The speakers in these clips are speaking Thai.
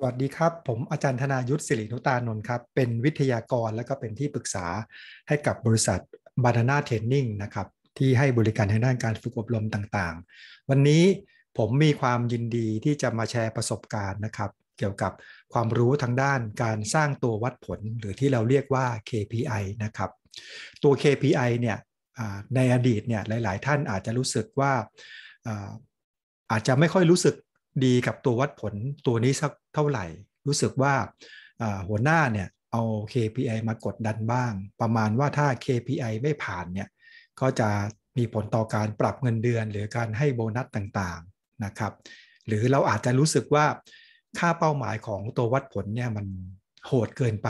สวัสดีครับ ผมอาจารย์ธนายุทธศิรินุตานนท์ครับ เป็นวิทยากรและก็เป็นที่ปรึกษาให้กับบริษัทานาน่าเทรนนิ่งนะครับ ที่ให้บริการทางด้านการฝึกอบรมต่าง ๆ วันนี้ผมมีความยินดีที่จะมาแชร์ประสบการณ์นะครับ เกี่ยวกับความรู้ทางด้านการสร้างตัววัดผลหรือที่เราเรียกว่า KPI นะครับ ตัว KPI เนี่ยในอดีตเนี่ยหลาย ๆ ท่านอาจจะรู้สึกว่าอาจจะไม่ค่อยรู้สึกดีกับตัววัดผลตัวนี้สักท่าไหร่รู้สึกว่าหัวหน้าเนี่ย เอา KPI มากดดันบ้าง ประมาณว่าถ้า KPI ไม่ผ่านเนี่ย ก็จะมีผลต่อการปรับเงินเดือนหรือการให้โบนัส ต่าง ๆ นะครับ หรือเราอาจจะรู้สึกว่าค่าเป้าหมายของตัววัดผล เนี่ย มันโหดเกินไป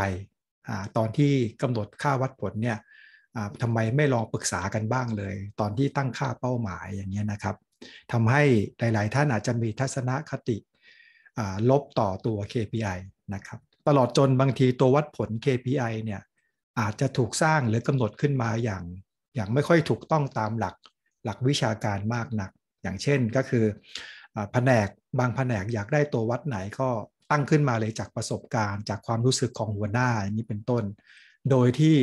อตอนที่กำหนดค่าวัดผลเนี่ยทำไมไม่ลองปรึกษากันบ้างเลย ตอนที่ตั้งค่าเป้าหมายอย่างเงี้ยนะครับทำให้หลายๆท่านอาจจะมีทัศนคติลบต่อตัว KPI นะครับ ตลอดจนบางทีตัว วัดผล KPI เนี่ยอาจจะถูกสร้างหรือกำหนดขึ้นมาอย่าง อย่าง ไม่ค่อยถูกต้องตาม หลัก หลักวิชาการมากนัก อย่างเช่นก็คือแผนกบางแผนกอยากได้ตัววัดไหนก็ตั้งขึ้นมาเลยจากประสบการณ์ จากความรู้สึกของหัวหน้าอย่างนี้เป็นต้น โดยที่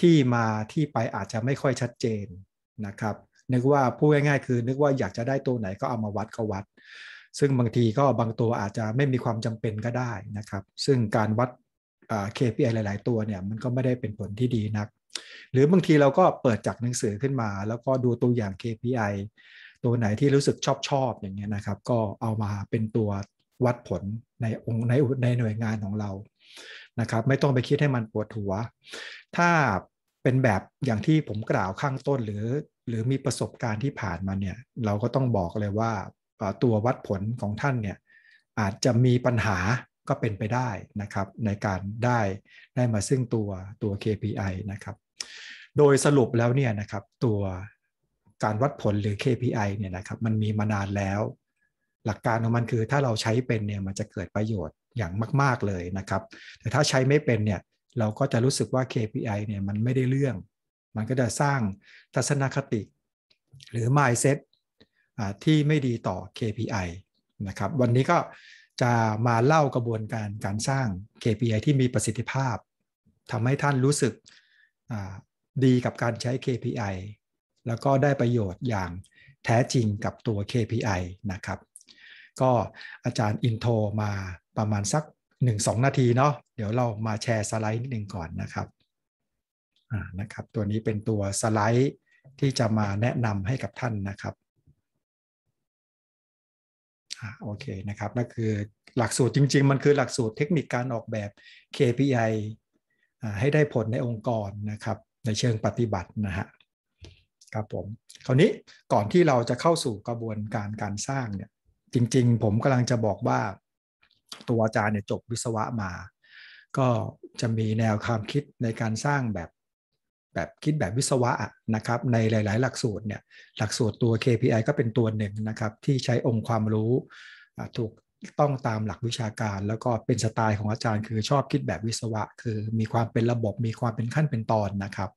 ที่มาที่ไปอาจจะไม่ค่อยชัดเจนนะครับ นึกว่าพูดง่ายๆคือ นึกว่าอยากจะได้ตัวไหนก็เอามาวัดก็วัดซึ่งบางทีก็บางตัวอาจจะไม่มีความจำเป็นก็ได้นะครับ ซึ่งการวัด KPI หลาย ๆ ตัวเนี่ยมันก็ไม่ได้เป็นผลที่ดีนักหรือบางทีเราก็เปิดจากหนังสือขึ้นมา แล้วก็ดูตัวอย่าง KPI ตัวไหนที่รู้สึกชอบชอบอย่างเงี้ยนะครับ ก็เอามาเป็นตัววัดผลในองค์ในในหน่วยงานของเรานะครับ ไม่ต้องไปคิดให้มันปวดหัว ถ้าเป็นแบบอย่างที่ผมกล่าวข้างต้นหรือ หรือมีประสบการณ์ที่ผ่านมาเนี่ย เราก็ต้องบอกเลยว่าตัววัดผลของท่านเนี่ยอาจจะมีปัญหาก็เป็นไปได้ นะครับ ในการได้ได้มาซึ่งตัวตัว KPI นะครับ โดยสรุปแล้ว เนี่ย นะครับ ตัวการวัดผลหรือ KPI เนี่ยนะครับ มันมีมานานแล้ว หลักการของมันคือถ้าเราใช้เป็น เนี่ย มันจะเกิดประโยชน์อย่างมากๆเลยนะครับ แต่ถ้าใช้ไม่เป็นเนี่ยเราก็จะรู้สึกว่า KPI เนี่ยมันไม่ได้เรื่อง มันก็จะสร้างทัศนคติ หรือ mindset ที่ไม่ดีต่อ KPI นะครับ วันนี้ก็จะมาเล่ากระบวนการการสร้าง KPI ที่มีประสิทธิภาพทำให้ท่านรู้สึกดีกับการใช้ KPI แล้วก็ได้ประโยชน์อย่างแท้จริงกับตัว KPI นะครับ ก็อาจารย์อินโทรมาประมาณสัก 1-2 นาทีเนาะเดี๋ยวเรามาแชร์สไลด์นิดนึงก่อนนะครับนะครับ ตัวนี้เป็นตัวสไลด์ที่จะมาแนะนำให้กับท่านนะครับโอเคนะครับนั่นคือ หลักสูตรจริงๆ มันคือหลักสูตรเทคนิคการออกแบบ KPI ให้ได้ผลในองค์กรนะครับ ในเชิงปฏิบัตินะฮะครับผมคราวนี้ก่อนที่เราจะเข้าสู่กระบวนการการสร้างเนี่ยจริงๆ ผมกำลังจะบอกว่า ตัวอาจารย์เนี่ยจบวิศวะมาก็จะมีแนวความคิดในการสร้างแบบแบบคิดแบบวิศวะนะครับในหลาย ๆ หลักสูตรเนี่ยหลักสูตรตัว KPI ก็เป็นตัวหนึ่งนะครับที่ใช้องค์ความรู้ ถูกต้องตามหลักวิชาการ แล้วก็เป็นสไตล์ของอาจารย์คือชอบคิดแบบวิศวะ คือมีความเป็นระบบมีความเป็นขั้นเป็นตอนนะครับ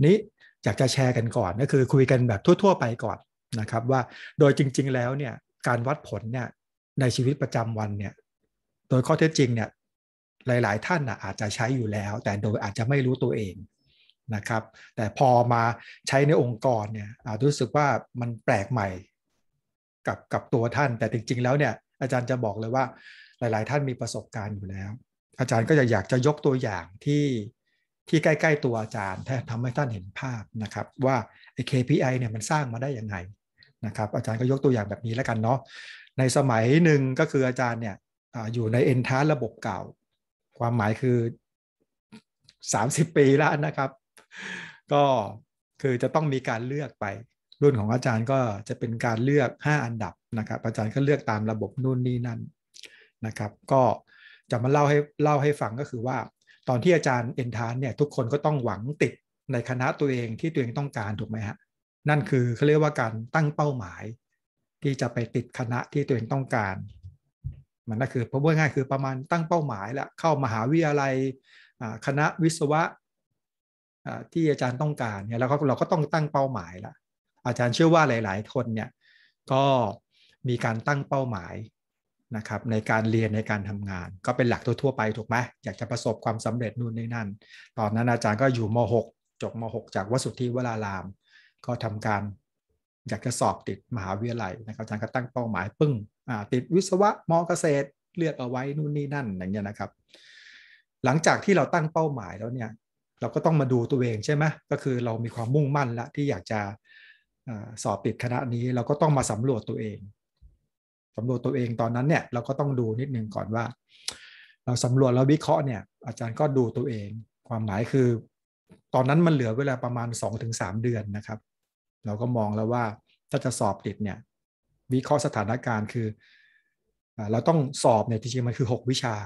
นี้อยากจะแชร์กันก่อนก็คือคุยกันแบบทั่ว ๆ ไปก่อนนะครับว่าโดยจริง ๆ แล้วเนี่ยการวัดผลเนี่ยในชีวิตประจำวันเนี่ยโดยข้อเท็จจริงเนี่ยหลาย ๆ ท่านอาจจะใช้อยู่แล้ว แต่โดยอาจจะไม่รู้ตัวเองนะครับ แต่พอมาใช้ในองค์กรเนี่ยอาจรู้สึกว่ามันแปลกใหม่กับกับตัวท่าน แต่จริงๆ แล้วเนี่ย อาจารย์จะบอกเลยว่าหลายๆ ท่านมีประสบการณ์อยู่แล้ว อาจารย์ก็จะอยากจะยกตัวอย่างที่ที่ใกล้ๆ ตัวอาจารย์ทำให้ท่านเห็นภาพนะครับ ว่าไอ้ KPI เนี่ยมันสร้างมาได้ยังไงนะครับ อาจารย์ก็ยกตัวอย่างแบบนี้แล้วกันเนาะ ในสมัยหนึ่งก็คืออาจารย์เนี่ยอยู่ในเอ็นทาร์ระบบเก่า ความหมายคือ 30 ปีแล้วนะครับก็คือจะต้องมีการเลือกไป รุ่นของอาจารย์ก็จะเป็นการเลือก 5 อันดับนะครับ อาจารย์ก็เลือกตามระบบนู่นนี่นั่นนะครับก็จะมาเล่าให้เล่าให้ฟังก็คือว่า ตอนที่อาจารย์เอ็นทานเนี่ยทุกคนก็ต้องหวังติดในคณะตัวเองที่ตัวเองต้องการถูกไหมฮะนั่นคือเขาเรียกว่าการตั้งเป้าหมาย ที่จะไปติดคณะที่ตัวเองต้องการมันก็คือพูดง่ายคือประมาณตั้งเป้าหมาย แล้วเข้ามหาวิทยาลัยคณะวิศวะที่อาจารย์ต้องการเนี่ยแล้วก็เราก็ต้องตั้งเป้าหมายละอาจารย์เชื่อว่าหลายๆคนเนี่ยก็มีการตั้งเป้าหมายนะครับในการเรียนในการทำงานก็เป็นหลักทั่วๆไปถูกไหมอยากจะประสบความสำเร็จนู่นนี่นั่น ตอนนั้นอาจารย์ก็อยู่ม .6 จบม .6 จากวสุทธิวราราม ก็ทำการอยากจะสอบติดมหาวิทยาลัยนะครับอาจารย์ก็ตั้งเป้าหมายปึ้งติดวิศวะมเกษตรเลือกเอาไว้นู่นนี่นั่นอย่างเงี้ยนะครับ หลังจากที่เราตั้งเป้าหมายแล้วเนี่ยเราก็ต้องมาดูตัวเองใช่ไหมก็คือเรามีความมุ่งมั่นละที่อยากจะสอบติดคณะนี้เราก็ต้องมาสำรวจตัวเองสำรวจตัวเองตอนนั้นเนี่ยเราก็ต้องดูนิดนึงก่อนว่า เราสำรวจแล้ววิเคราะห์เนี่ยอาจารย์ก็ดูตัวเอง ความหมายคือ ตอนนั้นมันเหลือเวลาประมาณ2-3เดือนนะครับ เราก็มองแล้วว่าถ้าจะสอบติดเนี่ยวิเคราะห์สถานการณ์คือเราต้องสอบเนี่ยจริงๆมันคือ 6 วิชา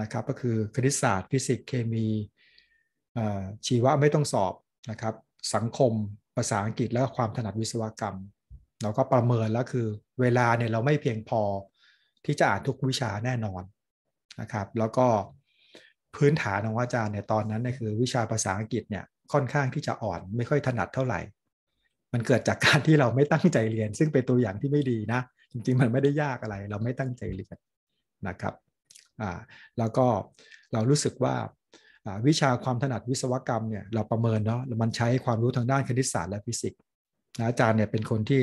นะครับก็คือคณิตศาสตร์ฟิสิกส์เคมีชีวะไม่ต้องสอบ นะครับ สังคมภาษาอังกฤษและความถนัดวิศวกรรม เราก็ประเมินแล้วคือเวลาเนี่ยเราไม่เพียงพอที่จะอ่านทุกวิชาแน่นอนนะครับแล้วก็พื้นฐานของอาจารย์เนี่ยตอนนั้นเนี่ยคือ วิชาภาษาอังกฤษเนี่ยค่อนข้างที่จะอ่อน ไม่ค่อยถนัดเท่าไหร่ มันเกิดจากการที่เราไม่ตั้งใจเรียน ซึ่งเป็นตัวอย่างที่ไม่ดีนะ จริงๆมันไม่ได้ยากอะไร เราไม่ตั้งใจเรียนนะครับอ่าแล้วก็เรารู้สึกว่าวิชาความถนัดวิศวกรรมเนี่ยเราประเมินเนาะมันใช้ความรู้ทางด้านคณิตศาสตร์และฟิสิกส์อาจารย์เนี่ยเป็นคนที่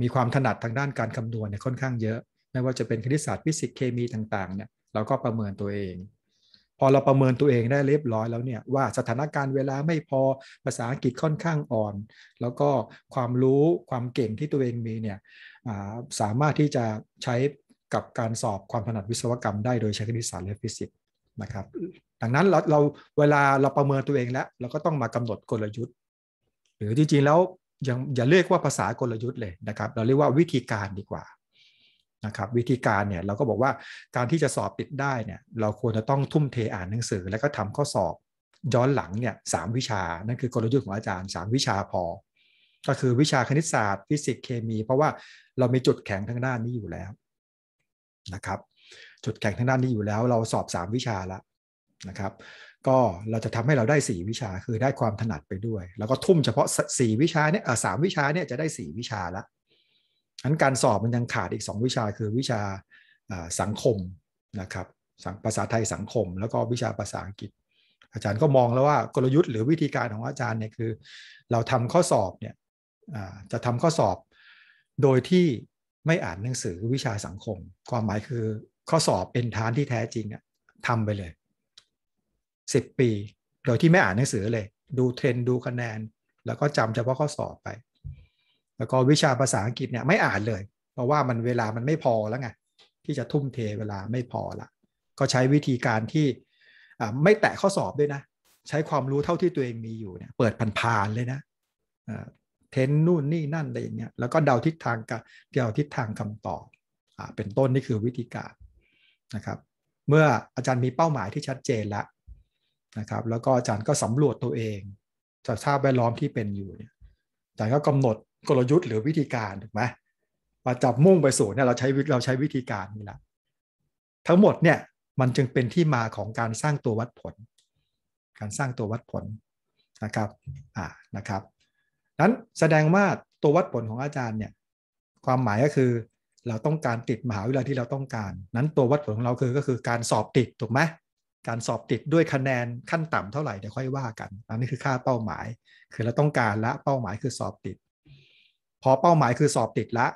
มีความถนัดทางด้านการคำนวณเนี่ยค่อนข้างเยอะ ไม่ว่าจะเป็นคณิตศาสตร์ฟิสิกส์เคมีต่างๆเนี่ยเราก็ประเมินตัวเอง พอเราประเมินตัวเองได้เรียบร้อยแล้วเนี่ยว่าสถานการณ์เวลาไม่พอภาษาอังกฤษค่อนข้างอ่อน แล้วก็ความรู้ความเก่งที่ตัวเองมีเนี่ยสามารถที่จะใช้กับการสอบความถนัดวิศวกรรมได้โดยใช้คณิตศาสตร์และฟิสิกส์นะครับดังนั้นเราเราเวลาเราประเมินตัวเองแล้วเราก็ต้องมากำหนดกลยุทธ์ หรือจริงๆแล้วย่าอย่าเรียกว่าภาษากลยุทธ์เลยนะครับเราเรียกว่าวิธีการดีกว่านะครับวิธีการเนี่ยเราก็บอกว่าการที่จะสอบติดได้เนี่ยเราควรจะต้องทุ่มเทอ่านหนังสือ แล้วก็ทำข้อสอบย้อนหลังเนี่ยสวิชานั่นคือกลยุทธ์ของอาจารย์ 3 วิชาพอ ก็คือวิชาคณิตศาสตร์ฟิสิกส์เคมี เพราะว่าเรามีจุดแข็งทางด้านนี้อยู่แล้วนะครับจุดแข็งทางด้านนี้อยู่แล้ว เราสอบ3วิชาละนะครับ ก็เราจะทำให้เราได้ 4 วิชา คือได้ความถนัดไปด้วย แล้วก็ทุ่มเฉพาะ 4 วิชาเนี่ยสามวิชาเนี่ยจะได้ 4 วิชาละอันการสอบมันยังขาดอีก 2 วิชา คือวิชาสังคมนะครับ ภาษาไทยสังคม แล้ว ก็วิชาภาษาอังกฤษ อาจารย์ก็มองแล้วว่ากลยุทธ์หรือวิธีการของอาจารย์เนี่ยคือ เราทำข้อสอบเนี่ยจะทำข้อสอบ โดยที่ไม่อ่านหนังสือวิชาสังคม ความหมายคือข้อสอบเป็นฐานที่แท้จริงอะทำไปเลย10ปีโดยที่ไม่อ่านหนังสือเลย ดูเทรนดูคะแนนแล้วก็จำเฉพาะข้อสอบไป แล้วก็วิชาภาษาอังกฤษเนี่ยไม่อ่านเลย เพราะว่ามันเวลามันไม่พอแล้วไงที่จะทุ่มเทเวลาไม่พอละ ก็ใช้วิธีการที่ไม่แตะข้อสอบด้วยนะใช้ความรู้เท่าที่ตัวเองมีอยู่เนี่ยเปิดผ่านๆเลยนะเทนนู่นนี่นั่นอะไรอย่างเงี้ยแล้วก็เดาทิศทางกับเดาทิศทางคำตอบเป็นต้นนี่คือวิธีการนะครับเมื่ออาจารย์มีเป้าหมายที่ชัดเจนแล้วนะครับ แล้วก็อาจารย์ก็สำรวจตัวเองสภาพแวดล้อมที่เป็นอยู่เนี่ยอาจารย์ก็กำหนดกลยุทธ์หรือวิธีการถูกไหมมาจับมุ่งไปสู่เนี่ยเราใช้เราใช้วิธีการนี่แหละทั้งหมดเนี่ย มันจึงเป็นที่มาของการสร้างตัววัดผล การสร้างตัววัดผลนะครับอ่านะครับนั้นแสดง ว่า ตัววัดผลของอาจารย์เนี่ยความหมายก็คือเราต้องการติดมหาวิทยาลัยที่เราต้องการ นั้นตัววัดผลของเราคือก็คือการสอบติดถูกไหมการ สอบติดด้วยคะแนนขั้นต่ำเท่าไหร่เดี๋ยวค่อยว่ากันอันนี้คือค่าเป้าหมายคือเราต้องการละเป้าหมายคือสอบติด พอเป้าหมายคือสอบติดละ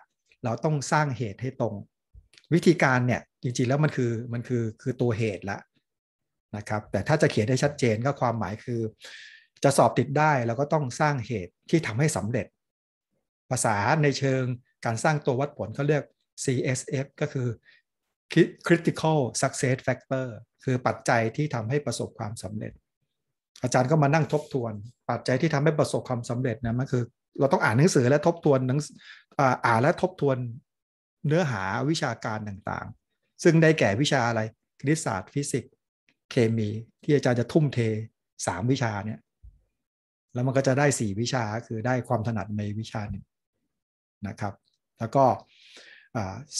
เราต้องสร้างเหตุให้ตรง วิธีการเนี่ยจริง ๆแล้วมันคือมันคือคือตัวเหตุละนะครับแต่ถ้าจะเขียนได้ชัดเจนก็ความหมายคือ จะสอบติดได้เราก็ต้องสร้างเหตุที่ทำให้สำเร็จ ภาษาในเชิงการสร้างตัววัดผลเขาเรียก CSF ก็คือ critical success factor คือปัจจัยที่ทำให้ประสบความสำเร็จ อาจารย์ก็มานั่งทบทวน ปัจจัยที่ทำให้ประสบความสำเร็จนะมัน คือ เราต้องอ่านหนังสือและทบทวนหนังอ่านและทบทวนเนื้อหาวิชาการต่างๆ ซึ่งได้แก่ วิชาอะไรคณิตศาสตร์ฟิสิกส์เคมี ที่อาจารย์จะทุ่มเทสามวิชาเนี่ยแล้วมันก็จะได้สี่วิชาคือได้ความถนัดในวิชาหนึ่งนะครับ แล้วก็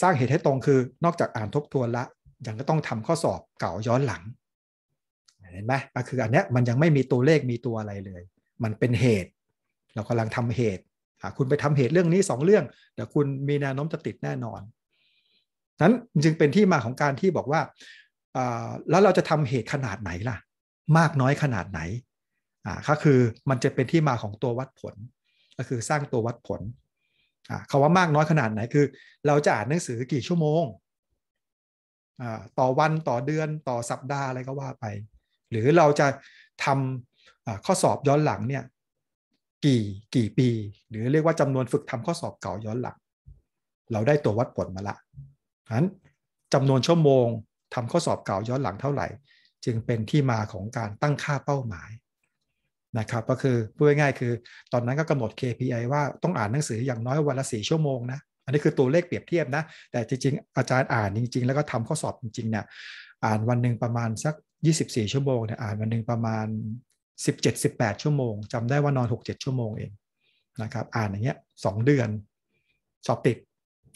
สร้างเหตุให้ตรงคือนอกจากอ่านทบทวนละ ยังก็ต้องทำข้อสอบเก่าย้อนหลังเห็นไหมก็คืออันนี้มันยังไม่มีตัวเลขมีตัวอะไรเลย มันเป็นเหตุ เรากำลังทำเหตุคุณไปทำเหตุเรื่องนี้ 2 เรื่องเดี๋ยวคุณมีแนวโน้มจะติดแน่นอนนั้นจึงเป็นที่มาของการที่บอกว่าแล้วเราจะทำเหตุขนาดไหนล่ะ มากน้อยขนาดไหนก็คือมันจะเป็นที่มาของตัววัดผล ก็คือสร้างตัววัดผลคำว่ามากน้อยขนาดไหนคือ เราจะอ่านหนังสือกี่ชั่วโมงต่อวันต่อเดือนต่อสัปดาห์อะไรก็ว่าไป หรือเราจะทำข้อสอบย้อนหลังเนี่ยกี่กี่ปีหรือเรียกว่าจำนวนฝึกทำข้อสอบเก่าย้อนหลังเราได้ตัววัดผลมาละนั้นจำนวนชั่วโมงทำข้อสอบเก่าย้อนหลังเท่าไหร่จึงเป็นที่มาของการตั้งค่าเป้าหมายนะครับก็คือพูดง่ายๆคือตอนนั้นก็กำหนด KPI ว่าต้องอ่านหนังสืออย่างน้อยวันละสี่ชั่วโมงนะอันนี้คือตัวเลขเปรียบเทียบนะแต่จริงๆอาจารย์อ่านจริงๆแล้วก็ทำข้อสอบจริงๆเนี่ยอ่านวันหนึ่งประมาณสัก 24 ชั่วโมงเนี่ยอ่านวันหนึ่งประมาณ17-18 ชั่วโมง จำได้ว่านอน6-7 ชั่วโมงเองนะครับอ่านอย่างเงี้ยสเดือนสอบติด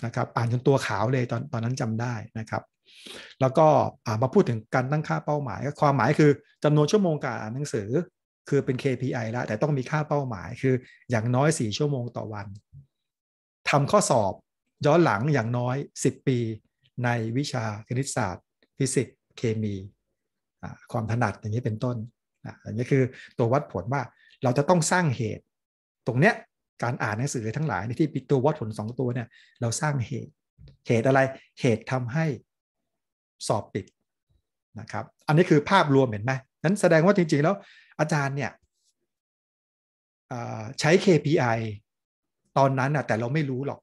นะครับอ่านจนตัวขาวเลยตอนตอนนั้นจำได้นะครับแล้วก็มาพูดถึงการตั้งค่าเป้าหมายความหมายคือจำนวนชั่วโมงการอ่านหนังสือคือเป็น KPI แล้วแต่ต้องมีค่าเป้าหมายคืออย่างน้อย 4 ชั่วโมงต่อวันทำข้อสอบย้อนหลังอย่างน้อย 10 ปี ในวิชาคณิตศาสตร์ฟิสิกส์เคมี ความถนัดอย่างนี้เป็นต้น อันนี้คือตัววัดผลว่าเราจะต้องสร้างเหตุ ตรงเนี้ยการอ่านหนังสือทั้งหลาย ในที่ปิดตัววัดผลสองตัวเนี่ย เราสร้างเหตุเหตุอะไรเหตุทำให้สอบปิดนะครับอันนี้คือภาพรวมเห็นไหมนั้นแสดงว่าจริงๆแล้วอาจารย์เนี่ยใช้ KPI ตอนนั้นนะแต่เราไม่รู้หรอก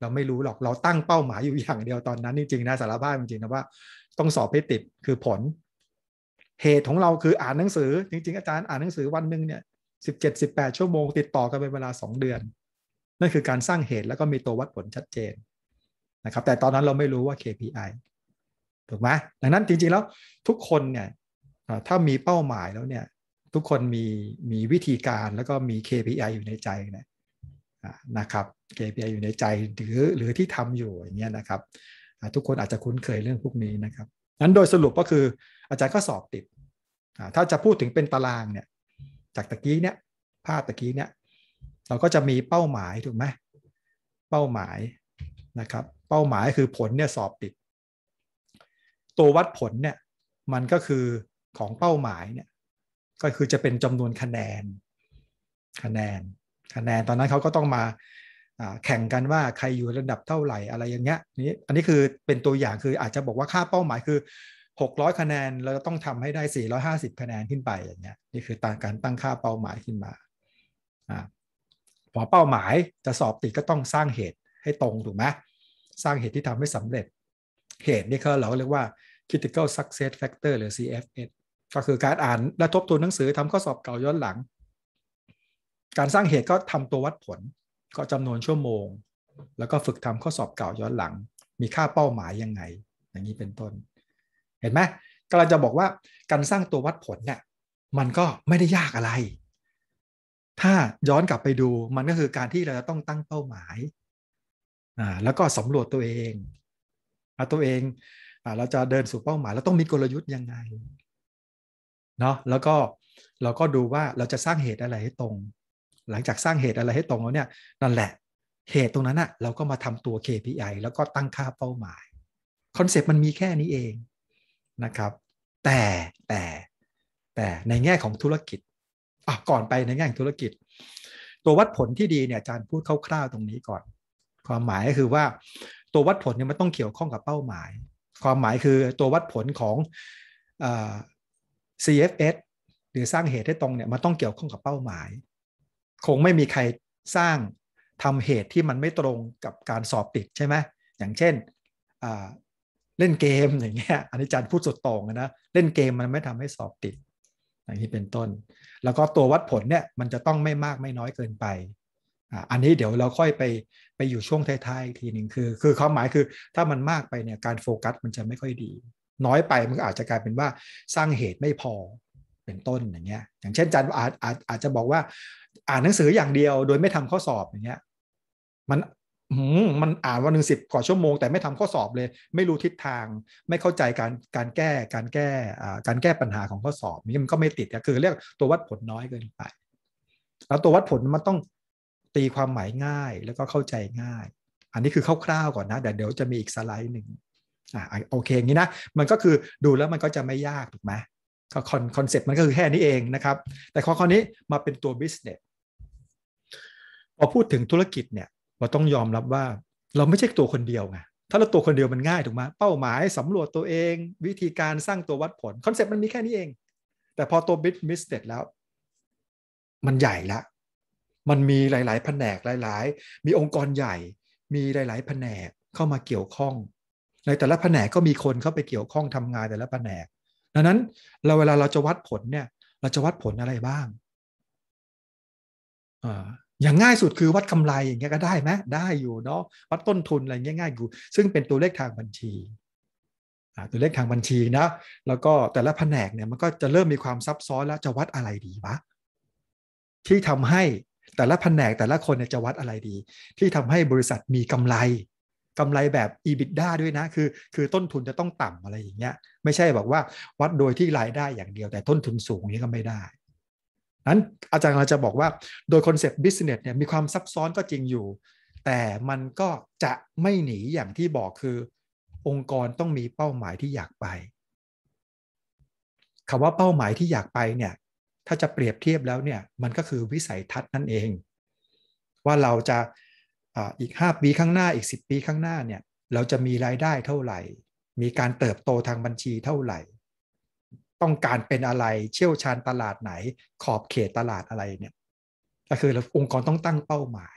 เราไม่รู้หรอกเราตั้งเป้าหมายอยู่อย่างเดียวตอนนั้นจริง ๆ นะสารภาพจริงๆนะว่าต้องสอบให้ติดคือผล เหตุของเราคืออ่านหนังสือจริงๆอาจารย์อ่านหนังสือวันหนึ่งเนี่ยสิบเจ็ดสิบแปดชั่วโมงติดต่อกันเป็นเวลาสองเดือนนั่นคือการสร้างเหตุแล้วก็มีตัววัดผลชัดเจนนะครับ แต่ตอนนั้นเราไม่รู้ว่า KPI ถูกไหมดังนั้นจริงๆแล้วทุกคนเนี่ยถ้ามีเป้าหมายแล้ว เนี่ย ทุกคน มี มีวิธีการแล้วก็มี KPI อยู่ในใจนะนะครับ KPI อยู่ในใจหรือหรือที่ทำอยู่อย่างเงี้ยนะครับทุกคนอาจจะคุ้นเคยเรื่องพวกนี้นะครับนั้นโดยสรุปก็คืออาจารย์ก็สอบติดถ้าจะพูดถึงเป็นตารางเนี่ยจากตะกี้เนี่ยภาพตะกี้เนี่ยเราก็จะมีเป้าหมายถูกไหมเป้าหมายนะครับเป้าหมายคือผลเนี่ยสอบติดตัววัดผลเนี่ยมันก็คือของเป้าหมายเนี่ยก็คือจะเป็นจำนวนคะแนน คะแนน คะแนนตอนนั้นเขาก็ต้องมาแข่งกันว่าใครอยู่ระดับเท่าไหร่อะไรอย่างเงี้ยนี่อันนี้คือเป็นตัวอย่างคืออาจจะบอกว่าค่าเป้าหมายคือ 600 คะแนนเราต้องทำให้ได้ 450 คะแนนขึ้นไปอย่างเงี้ยนี่คือต่างการตั้งค่าเป้าหมายขึ้นมาพอเป้าหมายจะสอบติดก็ต้องสร้างเหตุให้ตรงถูกไหมสร้างเหตุที่ทำให้สำเร็จเหตุนี่เขาเราเรียกว่า critical success factor หรือ CFS ก็คือการอ่านและทบทวนหนังสือทำข้อสอบเก่าย้อนหลัง การสร้างเหตุก็ทำตัววัดผลก็จำนวนชั่วโมง แล้วก็ฝึกทำข้อสอบเก่าย้อนหลัง มีค่าเป้าหมายยังไง อย่างนี้เป็นต้น เห็นไหมกำลังจะบอกว่าการสร้างตัววัดผลเนี่ยมันก็ไม่ได้ยากอะไร ถ้าย้อนกลับไปดูมันก็คือการที่เราจะต้องตั้งเป้าหมายอ่าแล้วก็สำรวจตัวเองแล้วตัวเองอ่าเราจะเดินสู่เป้าหมายแล้วต้องมีกลยุทธ์ยังไงเนาะแล้วก็เราก็ดูว่าเราจะสร้างเหตุอะไรให้ตรง หลังจากสร้างเหตุอะไรให้ตรงแล้วเนี่ยนั่นแหละเหตุตรงนั้นอะเราก็มาทำตัว KPI แล้วก็ตั้งค่าเป้าหมายคอนเซปต์มันมีแค่นี้เองนะครับ แต่แต่แต่ในแง่ของธุรกิจอ่ะก่อนไปในแง่ของธุรกิจ ตัววัดผลที่ดีเนี่ยอาจารย์พูดคร่าวๆตรงนี้ก่อน ความหมายก็คือว่าตัววัดผลเนี่ยมันต้องเกี่ยวข้องกับเป้าหมายความหมายคือตัววัดผลของ CFS หรือสร้างเหตุให้ตรงเนี่ยมันต้องเกี่ยวข้องกับเป้าหมาย คงไม่มีใครสร้างทำเหตุที่มันไม่ตรงกับการสอบติดใช่ไหมอย่างเช่นเล่นเกมอย่างเงี้ยอันนี้อาจารย์พูดสุดตรงนะเล่นเกมมันไม่ทำให้สอบติด อย่างนี้เป็นต้น แล้วก็ตัววัดผลเนี่ยมันจะต้องไม่มากไม่น้อยเกินไปอันนี้เดี๋ยวเราค่อยไปไปอยู่ช่วงท้ายๆทีหนึ่งคือ คือความหมายคือถ้ามันมากไปเนี่ยการโฟกัส มันจะไม่ค่อยดีน้อยไปมันก็อาจจะกลายเป็นว่าสร้างเหตุไม่พอเป็นต้นอย่างเงี้ย อย่างเช่นอาจารย์อาจอาจอาจจะบอกว่าอ่านหนังสืออย่างเดียว โดยไม่ทำข้อสอบอย่างเงี้ยมันมันอ่านวันหนึ่งสิบกว่าชั่วโมงแต่ไม่ทำข้อสอบเลย ไม่รู้ทิศทาง ไม่เข้าใจการการแก้การแก้การแก้ปัญหาของข้อสอบนี่มันก็ไม่ติดคือเรียกตัววัดผลน้อยเกินไป แล้วตัววัดผล มันต้องตีความหมายง่ายแล้วก็เข้าใจง่าย อันนี้คือคร่าวๆก่อนนะ แต่เดี๋ยวจะมีอีกสไลด์หนึ่งอ่าโอเคอย่างนี้นะมันก็คือดูแล้วมันก็จะไม่ยากถูกไหมก็คอนคอนเซ็ปต์มันก็คือแค่นี้เองนะครับ แต่ข้อข้อนี้มาเป็นตัวบิสเนสพอพูดถึงธุรกิจเนี่ยเราต้องยอมรับว่า เราไม่ใช่ตัวคนเดียวไงถ้าเราตัวคนเดียวมันง่ายถูกไหมเป้าหมายสำรวจตัวเอง วิธีการสร้างตัววัดผลคอนเซ็ปต์มันมีแค่นี้เอง แต่พอตัวบิเนสเสร็จแล้ว มันใหญ่ละ มันมีหลาย ๆ แผนกหลายๆ มีองค์กรใหญ่มีหลายๆแผนกเข้ามาเกี่ยวข้องในแต่ละแผนกก็มีคนเข้าไปเกี่ยวข้องทำงานแต่ละแผนก ดังนั้นเราเวลาเราจะวัดผลเนี่ย เราจะวัดผลอะไรบ้างออย่างง่ายสุดคือวัดกำไรอย่างเงี้ยก็ได้ไหมได้อยู่เนาะวัดต้นทุนอะไรเงี้ยง่ายอยู่ซึ่งเป็นตัวเลขทางบัญชีตัวเลขทางบัญชีนะแล้วก็แต่ละแผนกเนี่ย มันก็จะเริ่มมีความซับซ้อนแล้วจะวัดอะไรดีวะที่ทำให้แต่ละแผนกแต่ละคนเนี่ยจะวัดอะไรดี ที่ทำให้บริษัทมีกำไรกำไรแบบ EBITDA ด้วยนะ คือ คือต้นทุนจะต้องต่ำอะไรอย่างเงี้ย ไม่ใช่บอกว่าวัดโดยที่รายได้อย่างเดียว แต่ต้นทุนสูงนี้ก็ไม่ได้ นั้นอาจารย์เราจะบอกว่าโดยคอนเซปต์บิสเนสเนี่ยมีความซับซ้อนก็จริงอยู่ แต่มันก็จะไม่หนีอย่างที่บอกคือองค์กรต้องมีเป้าหมายที่อยากไปคำว่าเป้าหมายที่อยากไปเนี่ยถ้าจะเปรียบเทียบแล้วเนี่ยมันก็คือวิสัยทัศน์นั่นเอง ว่าเราจะอีก 5 ปีข้างหน้าอีก 10 ปีข้างหน้าเนี่ยเราจะมีรายได้เท่าไหร่ มีการเติบโตทางบัญชีเท่าไหร่ ต้องการเป็นอะไรเชี่ยวชาญตลาดไหนขอบเขตตลาดอะไรเนี่ยก็คือเราองค์กรต้องตั้งเป้าหมาย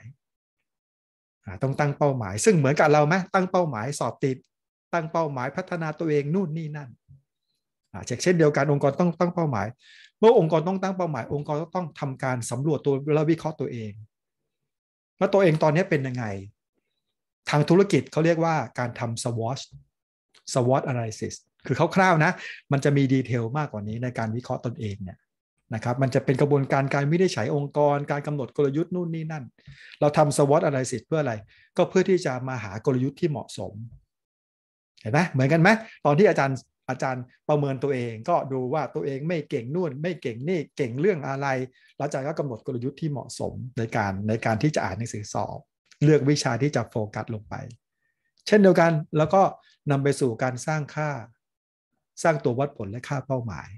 ต้องตั้งเป้าหมาย ซึ่งเหมือนกับเราไหมตั้งเป้าหมายสอบติด ตั้งเป้าหมายพัฒนาตัวเองนู่นนี่นั่นเช่นเดียวกันองค์กรต้องตั้งเป้าหมาย เมื่อองค์กรต้องตั้งเป้าหมาย องค์กรต้องทำการสำรวจตัวและวิเคราะห์ตัวเองว่าตัวเองตอนนี้เป็นยังไง ทางธุรกิจเขาเรียกว่าการทำ SWOT SWOT analysis คือคร่าวๆนะมันจะมีดีเทลมากกว่านี้ในการวิเคราะห์ตนเองเนี่ยนะครับมันจะเป็นกระบวนการการไม่ได้ใช้องค์กร การกำหนดกลยุทธ์นู่นนี่นั่น เราทำ SWOT analysis เพื่ออะไรก็เพื่อที่จะมาหากลยุทธ์ที่เหมาะสม เห็นไหมเหมือนกันไหมตอนที่อาจารย์อาจารย์ประเมินตัวเองก็ดูว่าตัวเองไม่เก่งนู่นไม่เก่งนี่เก่งเรื่องอะไร แล้วอาจารย์ก็กำหนดกลยุทธ์ที่เหมาะสมใน การในการที่จะอ่านหนังสือสอบ เลือกวิชาที่จะโฟกัส ลงไป เช่นเดียวกันแล้วก็ นำ ไปสู่การสร้างค่า สร้างตัววัดผลและค่าเป้าหมาย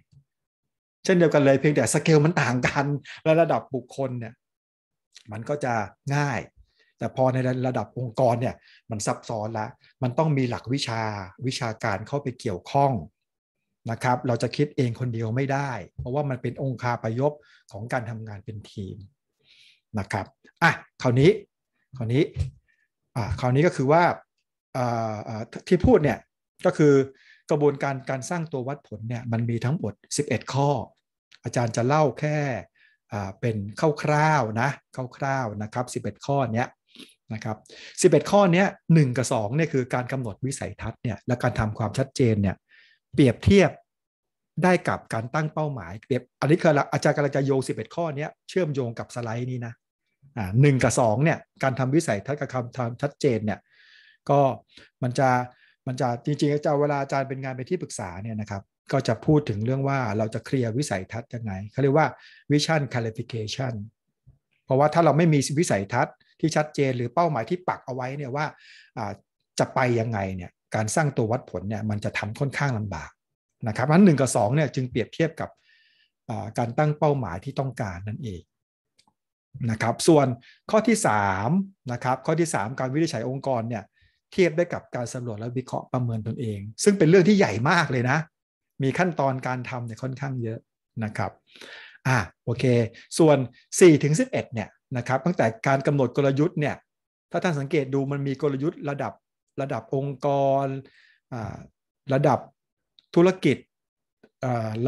เช่นเดียวกันเลย เพียงแต่สเกลมันต่างกัน และระดับบุคคลเนี่ยมันก็จะง่ายแต่พอในระดับองค์กรเนี่ย มันซับซ้อนละ มันต้องมีหลักวิชาวิชาการเข้าไปเกี่ยวข้องนะครับ เราจะคิดเองคนเดียวไม่ได้ เพราะว่ามันเป็นองค์คาประยบของการทำงานเป็นทีมนะครับ อ่ะคราวนี้คราวนี้อ่าคราวนี้ก็คือว่าที่พูดเนี่ยก็คือกระบวนการการสร้างตัววัดผลเนี่ยมันมีทั้งหมด 11 ข้อ อาจารย์จะเล่าแค่เป็นคร่าวๆนะคร่าวๆนะครับ11 ข้อเนี้ยนะครับ11 ข้อนี้หนึ่งกับ2เนี่ยคือการกำหนดวิสัยทัศน์เนี่ยและการทำความชัดเจนเนี่ยเปรียบเทียบได้กับการตั้งเป้าหมายเปรียบอันนี้คืออาจารย์กำลังจะโยง11 ข้อนี้เชื่อมโยงกับสไลด์นี้นะอ่าหกับ2เนี่ยการทำวิสัยทัศน์กับคำทำชัดเจนเนี่ยก็มันจะมันจะจริงๆอาจารย์เวลาอาจารย์เป็นงานไปที่ปรึกษาเนี่ยนะครับก็จะพูดถึงเรื่องว่าเราจะเคลียร์วิสัยทัศน์ยังไงเขาเรียกว่าวิชั่นคาลิฟิเคชันเพราะว่าถ้าเราไม่มีวิสัยทัศน์ที่ชัดเจนหรือเป้าหมายที่ปักเอาไว้เนี่ยว่าจะไปยังไงเนี่ย การสร้างตัววัดผลเนี่ยมันจะทำค่อนข้างลำบากนะครับอันหนึ่งกับ2เนี่ยจึงเปรียบเทียบกับการตั้งเป้าหมายที่ต้องการนั่นเองนะครับส่วนข้อที่3นะครับข้อที่ 3 การวิจัยองค์กรเนี่ยเทียบได้กับการสำรวจและวิเคราะห์ประเมินตนเอง ซึ่งเป็นเรื่องที่ใหญ่มากเลยนะมีขั้นตอนการทำเนี่ยค่อนข้างเยอะนะครับอ่าโอเคส่วน4ถึง11เนี่ยนะครับตั้งแต่การกำหนดกลยุทธ์เนี่ยถ้าท่านสังเกตดูมันมีกลยุทธ์ระดับระดับองค์กร ระดับธุรกิจ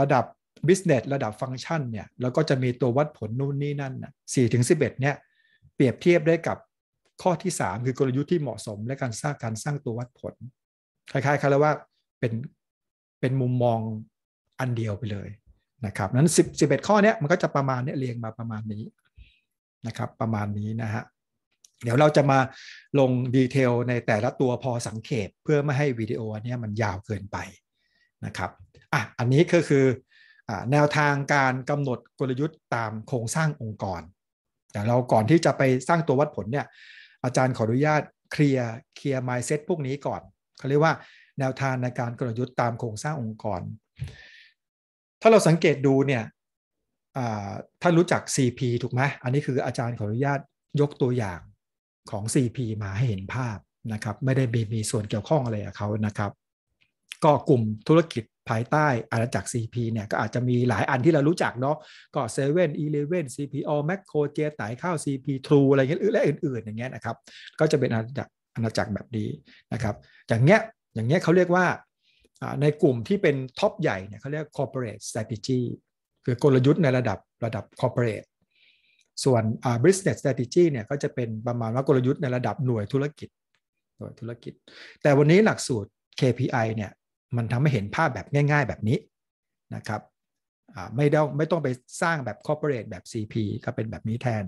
ระดับบิสเนสระดับฟังก์ชันเนี่ยแล้วก็จะมีตัววัดผลนู่นนี่นั่นสี่ถึงสิบเอ็ดเนี่ยเปรียบเทียบได้กับข้อที่ 3 คือกลยุทธ์ที่เหมาะสมและการสร้างการสร้างตัววัดผล คล้ายๆครับแล้วว่าเป็นเป็นมุมมองอันเดียวไปเลยนะครับนั้นเอ11 ข้อเนี้ยมันก็จะประมาณเนี้ยเรียงมาประมาณนี้นะครับประมาณนี้นะฮะ เดี๋ยวเราจะมาลงดีเทลในแต่ละตัวพอสังเกตเพื่อไม่ให้วิดีโอเนี้มันยาวเกินไปนะครับ อ่ะ อันนี้ก็คืออแนวทางการกำหนดกลยุทธ์ตามโครงสร้างองค์กร แต่เราก่อนที่จะไปสร้างตัววัดผลเนี่ย อาจารย์ขออนุญาตเคลียร์เคลียร์ไม์เซ็ตพวกนี้ก่อนเขาเรียกว่า แนวทางในการกลยุทธ์ตามโครงสร้างองค์กร ถ้าเราสังเกตดูเนี่ยท่านรู้จัก CP ถูกไหม อันนี้คืออาจารย์ขออนุญาตยกตัวอย่างของ CP มาให้เห็นภาพนะครับ ไม่ได้มีส่วนเกี่ยวข้องอะไรกับเขานะครับ ก็กลุ่มธุรกิจภายใต้อาณาจักร CP เนี่ย ก็อาจจะมีหลายอันที่เรารู้จักเนาะ ก็เซเว่นอีเลเว่นซีพีโอแมคโครเจตไตข้าว CP True อะไรเงี้ยและอื่นๆ อย่างเงี้ยนะครับ ก็จะเป็นอาณาจักรอาณาจักรแบบนี้นะครับ อย่างเงี้ยอย่างเงี้ยเขาเรียกว่าในกลุ่มที่เป็นท็อปใหญ่เนี่ยเขาเรียก corporate strategy คือกลยุทธ์ในระดับระดับ corporate ส่วน business strategy เนี่ย ก็จะเป็นประมาณว่ากลยุทธ์ในระดับหน่วยธุรกิจ หน่วยธุรกิจ แต่วันนี้หลักสูตร KPI เนี่ย มันทำให้เห็นภาพแบบง่ายๆแบบนี้นะครับไม่ต้องไม่ต้องไปสร้างแบบ corporate แบบ CP ก็เป็นแบบนี้แทน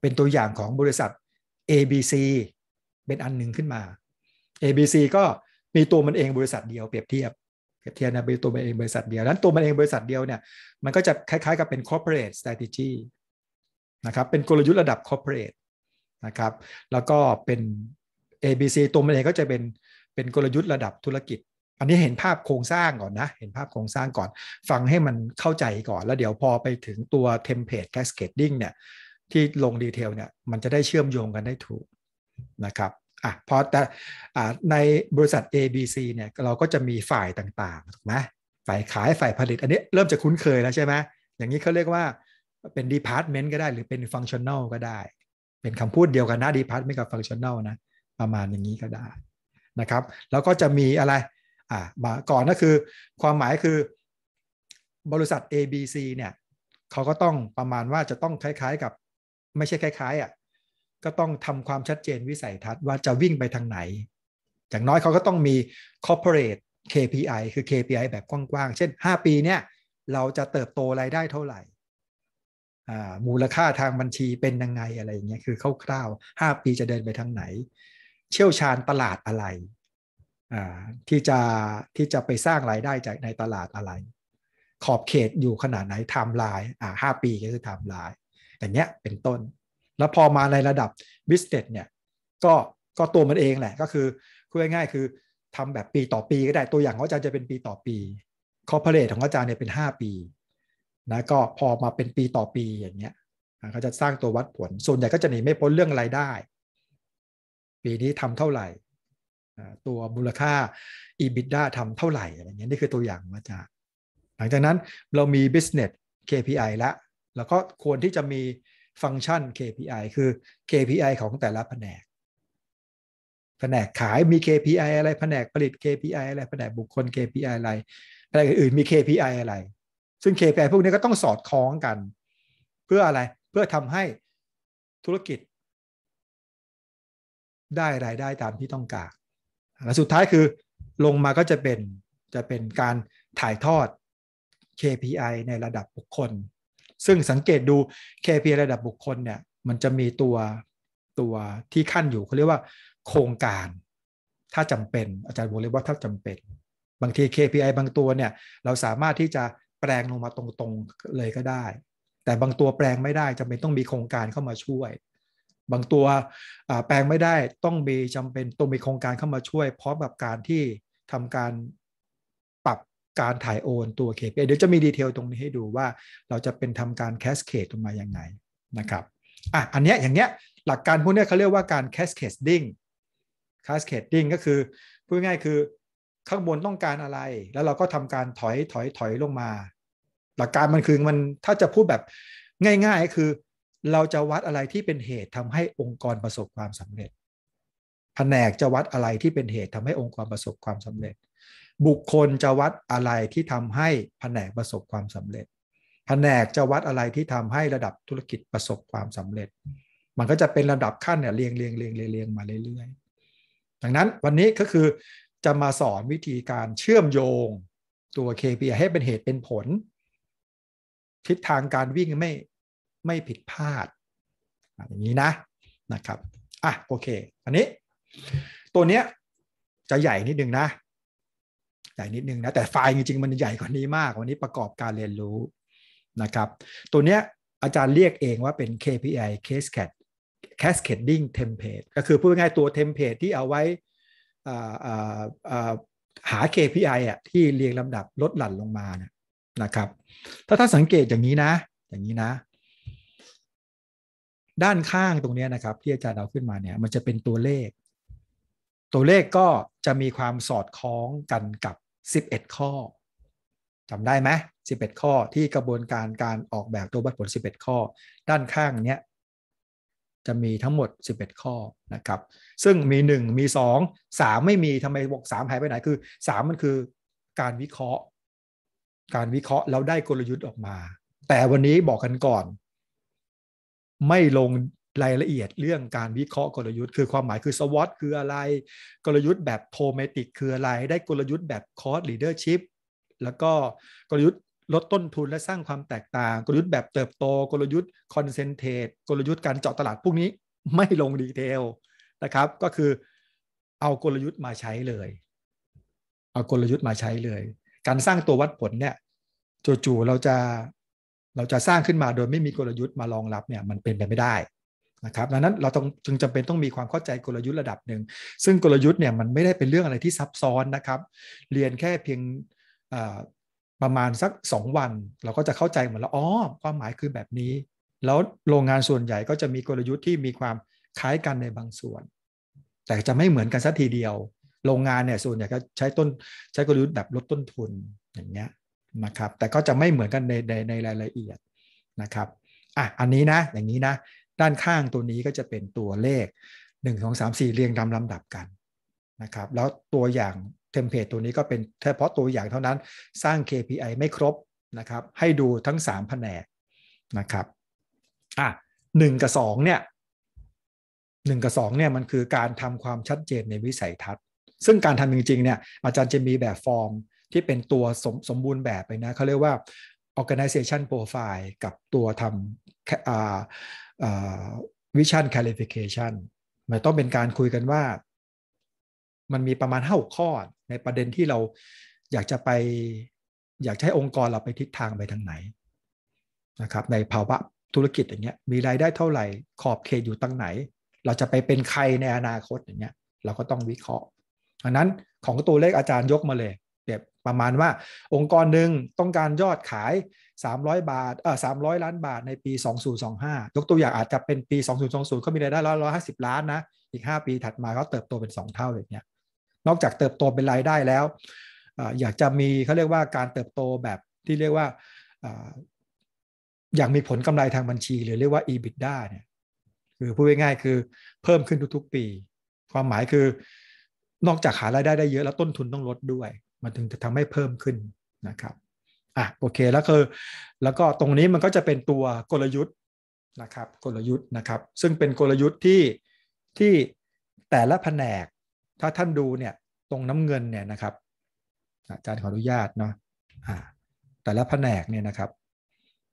เป็นตัวอย่างของบริษัท ABC เป็นอันหนึ่งขึ้นมา ABC ก็มีตัวมันเองบริษัทเดียวเปรียบเทียบเทียนะเป็นตัวมันเองบริษัทเดียวนั้นตัวมันเองบริษัทเดียวเนี่ย มันก็จะคล้ายๆกับเป็น corporate strategy นะครับ เป็นกลยุทธ์ระดับ corporate นะครับ แล้วก็เป็น ABC ตัวมันเองก็จะเป็นเป็นกลยุทธ์ระดับธุรกิจ อันนี้เห็นภาพโครงสร้างก่อนนะ เห็นภาพโครงสร้างก่อน ฟังให้มันเข้าใจก่อน แล้วเดี๋ยวพอไปถึงตัวเทมเพลตแ c สเกดดิ้งเนี่ย ที่ลงดีเทลเนี่ย มันจะได้เชื่อมโยงกันได้ถูกนะครับอ่ะพอแต่ในบริษัท ABC เนี่ยเราก็จะมีฝ่ายต่างๆถูกไหมฝ่ายขายฝ่ายผลิต อันนี้เริ่มจะคุ้นเคยแล้วใช่ไหมอย่างนี้เขาเรียกว่าเป็นดีพาร์ตเมนต์ก็ได้หรือเป็นฟังชั่นแนลก็ได้ เป็นคำพูดเดียวกันนะดีพาร์ตเมนต์กับฟังชั่นแนลนะประมาณอย่างนี้ก็ได้นะครับแล้วก็จะมีอะไรอ่ามาก่อนก็คือความหมายคือบริษัท ABC เนี่ยเขาก็ต้องประมาณว่าจะต้องคล้ายๆกับไม่ใช่คล้ายๆอ่ะก็ต้องทำความชัดเจนวิสัยทัศน์ว่าจะวิ่งไปทางไหน อย่างน้อยเขาก็ต้องมี corporate KPI คือ KPI แบบกว้างๆ เช่น 5 ปีเนี่ย เราจะเติบโตรายได้เท่าไหร่ มูลค่าทางบัญชีเป็นยังไงอะไรอย่างเงี้ย คือคร่าวๆ5 ปีจะเดินไปทางไหน เชี่ยวชาญตลาดอะไร ที่จะที่จะไปสร้างรายได้จากในตลาดอะไร ขอบเขตอยู่ขนาดไหนไทม์ไลน์ อ่าห้าปีก็คือไทม์ไลน์อย่างเนี้ยเป็นต้นแล้วพอมาในระดับบิสเนสเนี่ยก็ก็ตัวมันเองแหละ ก็คือคุยง่ายๆ คือทำแบบปีต่อปีก็ได้ตัวอย่างของอาจารย์จะเป็นปีต่อปีคอร์เปอเรทของอาจารย์เนี่ยเป็น 5 ปีนะก็พอมาเป็นปีต่อปีอย่างเงี้ยเขาจะสร้างตัววัดผลส่วนใหญ่ก็จะหนีไม่พ้นเรื่องรายได้ ปีนี้ทำเท่าไหร่ ตัวมูลค่า EBITDA ทำเท่าไหร่อะไรเงี้ยนี่คือตัวอย่างมาจากหลังจากนั้นเรามี business KPI ลวแล้วก็ควรที่จะมีฟังก์ชัน KPI คือ KPI ของแต่ละแผนก แผนกขายมี KPI อะไร แผนกผลิต KPI อะไร แผนกบุคคล KPI อะไรแผนกอื่นมี KPI อะไร ซึ่ง KPI พวกนี้ก็ต้องสอดคล้องกัน เพื่ออะไร เพื่อทำให้ธุรกิจได้รายได้ตามที่ต้องการ และสุดท้ายคือลงมาก็จะเป็นจะเป็นการถ่ายทอด KPI ในระดับบุคคลซึ่งสังเกตดู KPI ระดับบุคคลเนี่ย มันจะมีตัวตัวที่ขั้นอยู่เขาเรียกว่าโครงการ ถ้าจำเป็นอาจารย์บอกเลยว่า ถ้าจำเป็น บางที KPI บางตัว เนี่ย เราสามารถที่จะแปลงลงมาตรง ๆ เลยก็ได้ แต่บางตัวแปลงไม่ได้จำเป็นต้องมีโครงการเข้ามาช่วย บางตัวแปลงไม่ได้ต้องมีจำเป็นต้องมีโครงการเข้ามาช่วยพร้อมกับการที่ทำการการถ่ายโอนตัว KPI เดี๋ยวจะมีดีเทลตรงนี้ให้ดูว่าเราจะเป็นทำการแคสเคดตรงมายังไงนะครับ อ่ะอันเนี้ยอย่างเนี้ยหลักการพวกเนี้ยเขาเรียกว่าการแคสเคดดิ้งแคสเคดดิ้งก็คือพูดง่ายคือข้างบนต้องการอะไร แล้วเราก็ทำการถอยถอยถอยลงมา หลักการมันคือมันถ้าจะพูดแบบง่ายๆคือ เราจะวัดอะไรที่เป็นเหตุทำให้องค์กรประสบความสำเร็จแผนกจะวัดอะไรที่เป็นเหตุทำให้องค์กรประสบความสำเร็จบุคคลจะวัดอะไรที่ทำให้แผนกประสบความสำเร็จ แผนกจะวัดอะไรที่ทำให้ระดับธุรกิจประสบความสำเร็จ มันก็จะเป็นระดับขั้นเนี่ยเรียงเรียงเรียงเรียงเรียงมาเรื่อยๆ ดังนั้นวันนี้ก็คือจะมาสอนวิธีการเชื่อมโยงตัว KPI ให้เป็นเหตุเป็นผลทิศทางการวิ่งไม่ไม่ผิดพลาดอย่างนี้นะนะครับ อ่ะโอเค อันนี้ตัวเนี้ยจะใหญ่นิดนึงนะใหญ่นิดนึงนะแต่ไฟล์จริงๆมันใหญ่กว่านี้มากวันนี้ประกอบการเรียนรู้นะครับตัวเนี้ยอาจารย์เรียกเองว่าเป็น KPI Cascade Cascading Template ก็คือพูดง่ายตัวเทมเพลตที่เอาไว้หา KPI อ่ะที่เรียงลำดับลดหลั่นลงมานะนะครับ ถ้าท่านสังเกตอย่างนี้นะ อย่างนี้นะด้านข้างตรงนี้นะครับที่อาจารย์เอาขึ้นมาเนี่ยมันจะเป็นตัวเลข ตัวเลขก็จะมีความสอดคล้องกันกับ11 ข้อจำได้ไหม11 ข้อที่กระบวนการการออกแบบตัววัดผล11 ข้อ ด้านข้าง เนี้ย จะมีทั้งหมด 11 ข้อ นะครับ ซึ่งมี 1 มี 2 3 ไม่มีทำไมบอก3หายไป ไหน คือ 3 มันคือการวิเคราะห์ การวิเคราะห์แล้ว ได้กลยุทธ์ออกมา แต่วันนี้บอกกันก่อน ไม่ลงรายละเอียดเรื่องการวิเคราะห์กลยุทธ์คือความหมายคือสวอตคืออะไร กลยุทธ์แบบโทเมติกคืออะไรได้กลยุทธ์แบบคอร์สลีดเดอร์ชิพแล้วก็กลยุทธ์ลดต้นทุนและสร้างความแตกต่างกลยุทธ์แบบเติบโตกลยุทธ์คอนเซนเทรตกลยุทธ์การเจาะตลาดพวกนี้ไม่ลงดีเทลนะครับก็คือเอากลยุทธ์มาใช้เลย เอากลยุทธ์มาใช้เลย การสร้างตัววัดผลเนี่ยจู่ๆเราจะเราจะสร้างขึ้นมาโดยไม่มีกลยุทธ์มารองรับเนี่ยมันเป็นไปไม่ได้นะครับดังนั้นเราต้องจึงจำเป็นต้องมีความเข้าใจกลยุทธ์ระดับหนึ่ง ซึ่งกลยุทธ์เนี่ยมันไม่ได้เป็นเรื่องอะไรที่ซับซ้อนนะครับ เรียนแค่เพียงประมาณสัก 2 วัน เราก็จะเข้าใจหมดแล้วอ๋อ ความหมายคือแบบนี้ แล้วโรงงานส่วนใหญ่ก็จะมีกลยุทธ์ที่มีความคล้ายกันในบางส่วน แต่จะไม่เหมือนกันสักทีเดียว โรงงานเนี่ยส่วนใหญ่ก็ใช้ต้นใช้กลยุทธ์แบบลดต้นทุนอย่างเงี้ยนะครับ แต่ก็จะไม่เหมือนกันในในในรายละเอียดนะครับ อ่ะ อันนี้นะ อย่างนี้นะด้านข้างตัวนี้ก็จะเป็นตัวเลข1 2 3 4 เรียงตามลำดับกันนะครับแล้วตัวอย่างเทมเพลตตัวนี้ก็เป็นเฉพาะตัวอย่างเท่านั้นสร้าง KPI ไม่ครบนะครับให้ดูทั้ง3แผนกนะครับอ่ะหกับ2เนี่ยหกับ2เนี่ยมันคือการทำความชัดเจนในวิสัยทัศน์ ซึ่งการทำจริงๆเนี่ยอาจารย์จะมีแบบฟอร์มที่เป็นตัวสมสมบูรณ์แบบไปนะเขาเรียกว่า organization profile กับตัวทำวิชั่นแคลิฟิเคชันมันต้องเป็นการคุยกันว่า มันมีประมาณห้าข้อในประเด็นที่เราอยากจะไปอยากใช้องค์กรเราไปทิศทางไปทางไหนนะครับในภาวะธุรกิจอย่างเงี้ยมีรายได้เท่าไหร่ ขอบเขตอยู่ตั้งไหน เราจะไปเป็นใครในอนาคตอย่างเงี้ยเราก็ต้องวิเคราะห์อันนั้นของตัวเลขอาจารย์ยกมาเลยแบบประมาณว่าองค์กรหนึ่งต้องการยอดขาย 300 บาทเออ300 ล้านบาทในปี 2025 ยกตัวอย่างอาจจะเป็นปี 2020เขามีรายได้ร้อยร้อยห้าสิบล้านนะ อีก 5 ปีถัดมาเขาเติบโตเป็น 2 เท่าอย่างเงี้ยนอกจากเติบโตเป็นรายได้แล้ว อยากจะมีเขาเรียกว่าการเติบโตแบบที่เรียกว่า อยากมีผลกำไรทางบัญชี หรือเรียกว่า EBITDA เนี่ยคือพูดง่ายๆคือเพิ่มขึ้นทุกๆปี ความหมายคือนอกจากหารายได้ได้เยอะแล้วต้นทุนต้องลดด้วยมันถึงจะทำให้เพิ่มขึ้นนะครับ อ่ะโอเคแล้วคือแล้วก็ตรงนี้มันก็จะเป็นตัวกลยุทธ์นะครับ กลยุทธ์นะครับ ซึ่งเป็นกลยุทธ์ที่ที่แต่ละแผนกถ้าท่านดูเนี่ยตรงน้ำเงินเนี่ยนะครับอาจารย์ขออนุญาตเนาะอ่าแต่ละแผนกเนี่ยนะครับ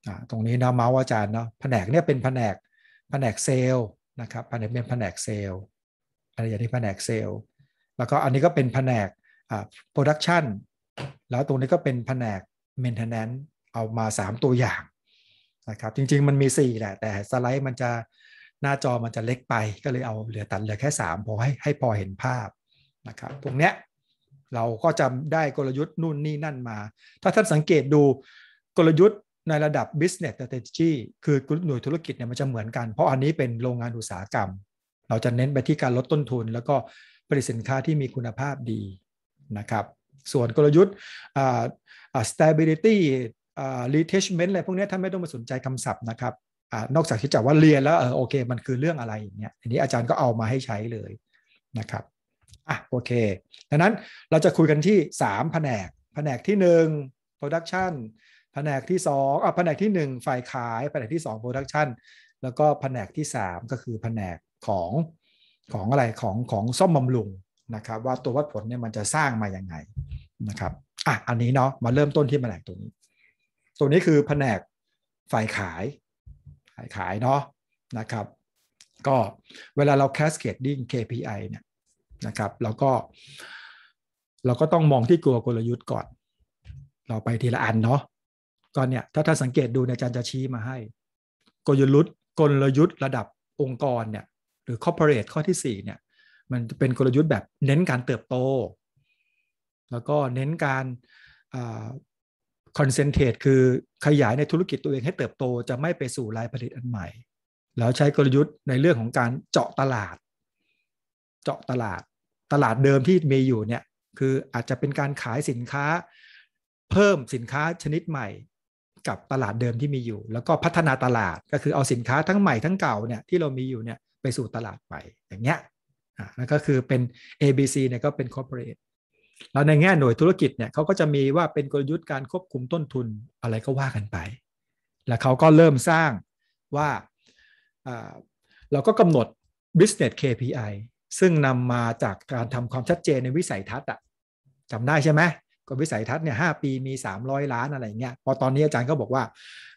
อ่าตรงนี้นะเมาส์อาจารย์เนาะแผนกเนี่ยเป็นแผนกแผนกเซลล์นะครับแผนกเป็นแผนกเซลล์อะไรอย่างที่แผนกเซลล์แล้วก็อันนี้ก็เป็นแผนกโปรดักชัน แล้วตรงนี้ก็เป็นแผนก Maintenance เอามา 3 ตัวอย่างนะครับ จริงๆมันมี 4 แหละ แต่สไลด์มันจะหน้าจอมันจะเล็กไป ก็เลยเอาเหลือตัดเหลือแค่3พอให้ให้พอเห็นภาพนะครับ ตรงเนี้ยเราก็จะได้กลยุทธ์นู่นนี่นั่นมา ถ้าท่านสังเกตดูกลยุทธ์ในระดับ business strategy คือหน่วยธุรกิจเนี่ยมันจะเหมือนกัน เพราะอันนี้เป็นโรงงานอุตสาหกรรม เราจะเน้นไปที่การลดต้นทุน แล้วก็ผลิตสินค้าที่มีคุณภาพดีนะครับ ส่วนกลยุทธ์ stability retrenchment อะไรพวกนี้ท่านไม่ต้องมาสนใจคำศัพท์นะครับอนอกจากที่จะว่าเรียนแล้วเออโอเคมันคือเรื่องอะไรอย่างเงี้ยทีนนี้อาจารย์ก็เอามาให้ใช้เลยนะครับ อ่ะโอเคดังนั้นเราจะคุยกันที่3แผนกแผนกที่ 1 production แผนกที่2อ่ะแผนกที่1ฝ่ายขายแผนกที่ 2 production แล้วก็แผนกที่ 3 ก็คือแผนกของ ของอะไรของของซ่อมบำรุงนะครับว่าตัววัดผลเนี่ยมันจะสร้างมาอย่างไงนะครับอ่ะอันนี้เนาะมาเริ่มต้นที่แผนกตัวนี้ตัวนี้คือแผนกฝ่ายขายฝ่ายขายเนาะนะครับก็เวลาเรา cascading KPI เนี่ยนะครับเราก็ เราก็ต้องมองที่กลัวกลยุทธ์ก่อน เราไปทีละอันเนาะก็เนี่ยถ้าท่านสังเกตดูเนี่ยอาจารย์จะชี้มาให้ กลยุทธ์กลยุทธ์ระดับองค์กรเนี่ยหรือ corporate ข้อที่4เนี่ยมันจะเป็นกลยุทธ์แบบเน้นการเติบโต แล้วก็เน้นการคอนเซนเทรตคือขยายในธุรกิจตัวเองให้เติบโต จะไม่ไปสู่รายผลิตอันใหม่ แล้วใช้กลยุทธ์ในเรื่องของการเจาะตลาด เจาะตลาดตลาดเดิมที่มีอยู่เนี่ยคืออาจจะเป็นการขายสินค้า เพิ่มสินค้าชนิดใหม่ กับตลาดเดิมที่มีอยู่ แล้วก็พัฒนาตลาดก็คือเอาสินค้าทั้งใหม่ทั้งเก่าเนี่ยที่เรามีอยู่เนี่ยไปสู่ตลาดใหม่อย่างเงี้ยแล้วก็คือเป็น ABC เนี่ยก็เป็น corporate แล้วในแง่หน่วยธุรกิจเนี่ยเขาก็จะมีว่าเป็นกลยุทธ์การควบคุมต้นทุนอะไรก็ว่ากันไป แล้วเขาก็เริ่มสร้างว่า เราก็กำหนด business KPI ซึ่งนำมาจากการทำความชัดเจนในวิสัยทัศน์อะจำได้ใช่ไหมก็วิสัยทัศน์เนี่ยหปีมี 300 ล้านอะไรเงี้ยพอตอนนี้อาจารย์ก็บอกว่า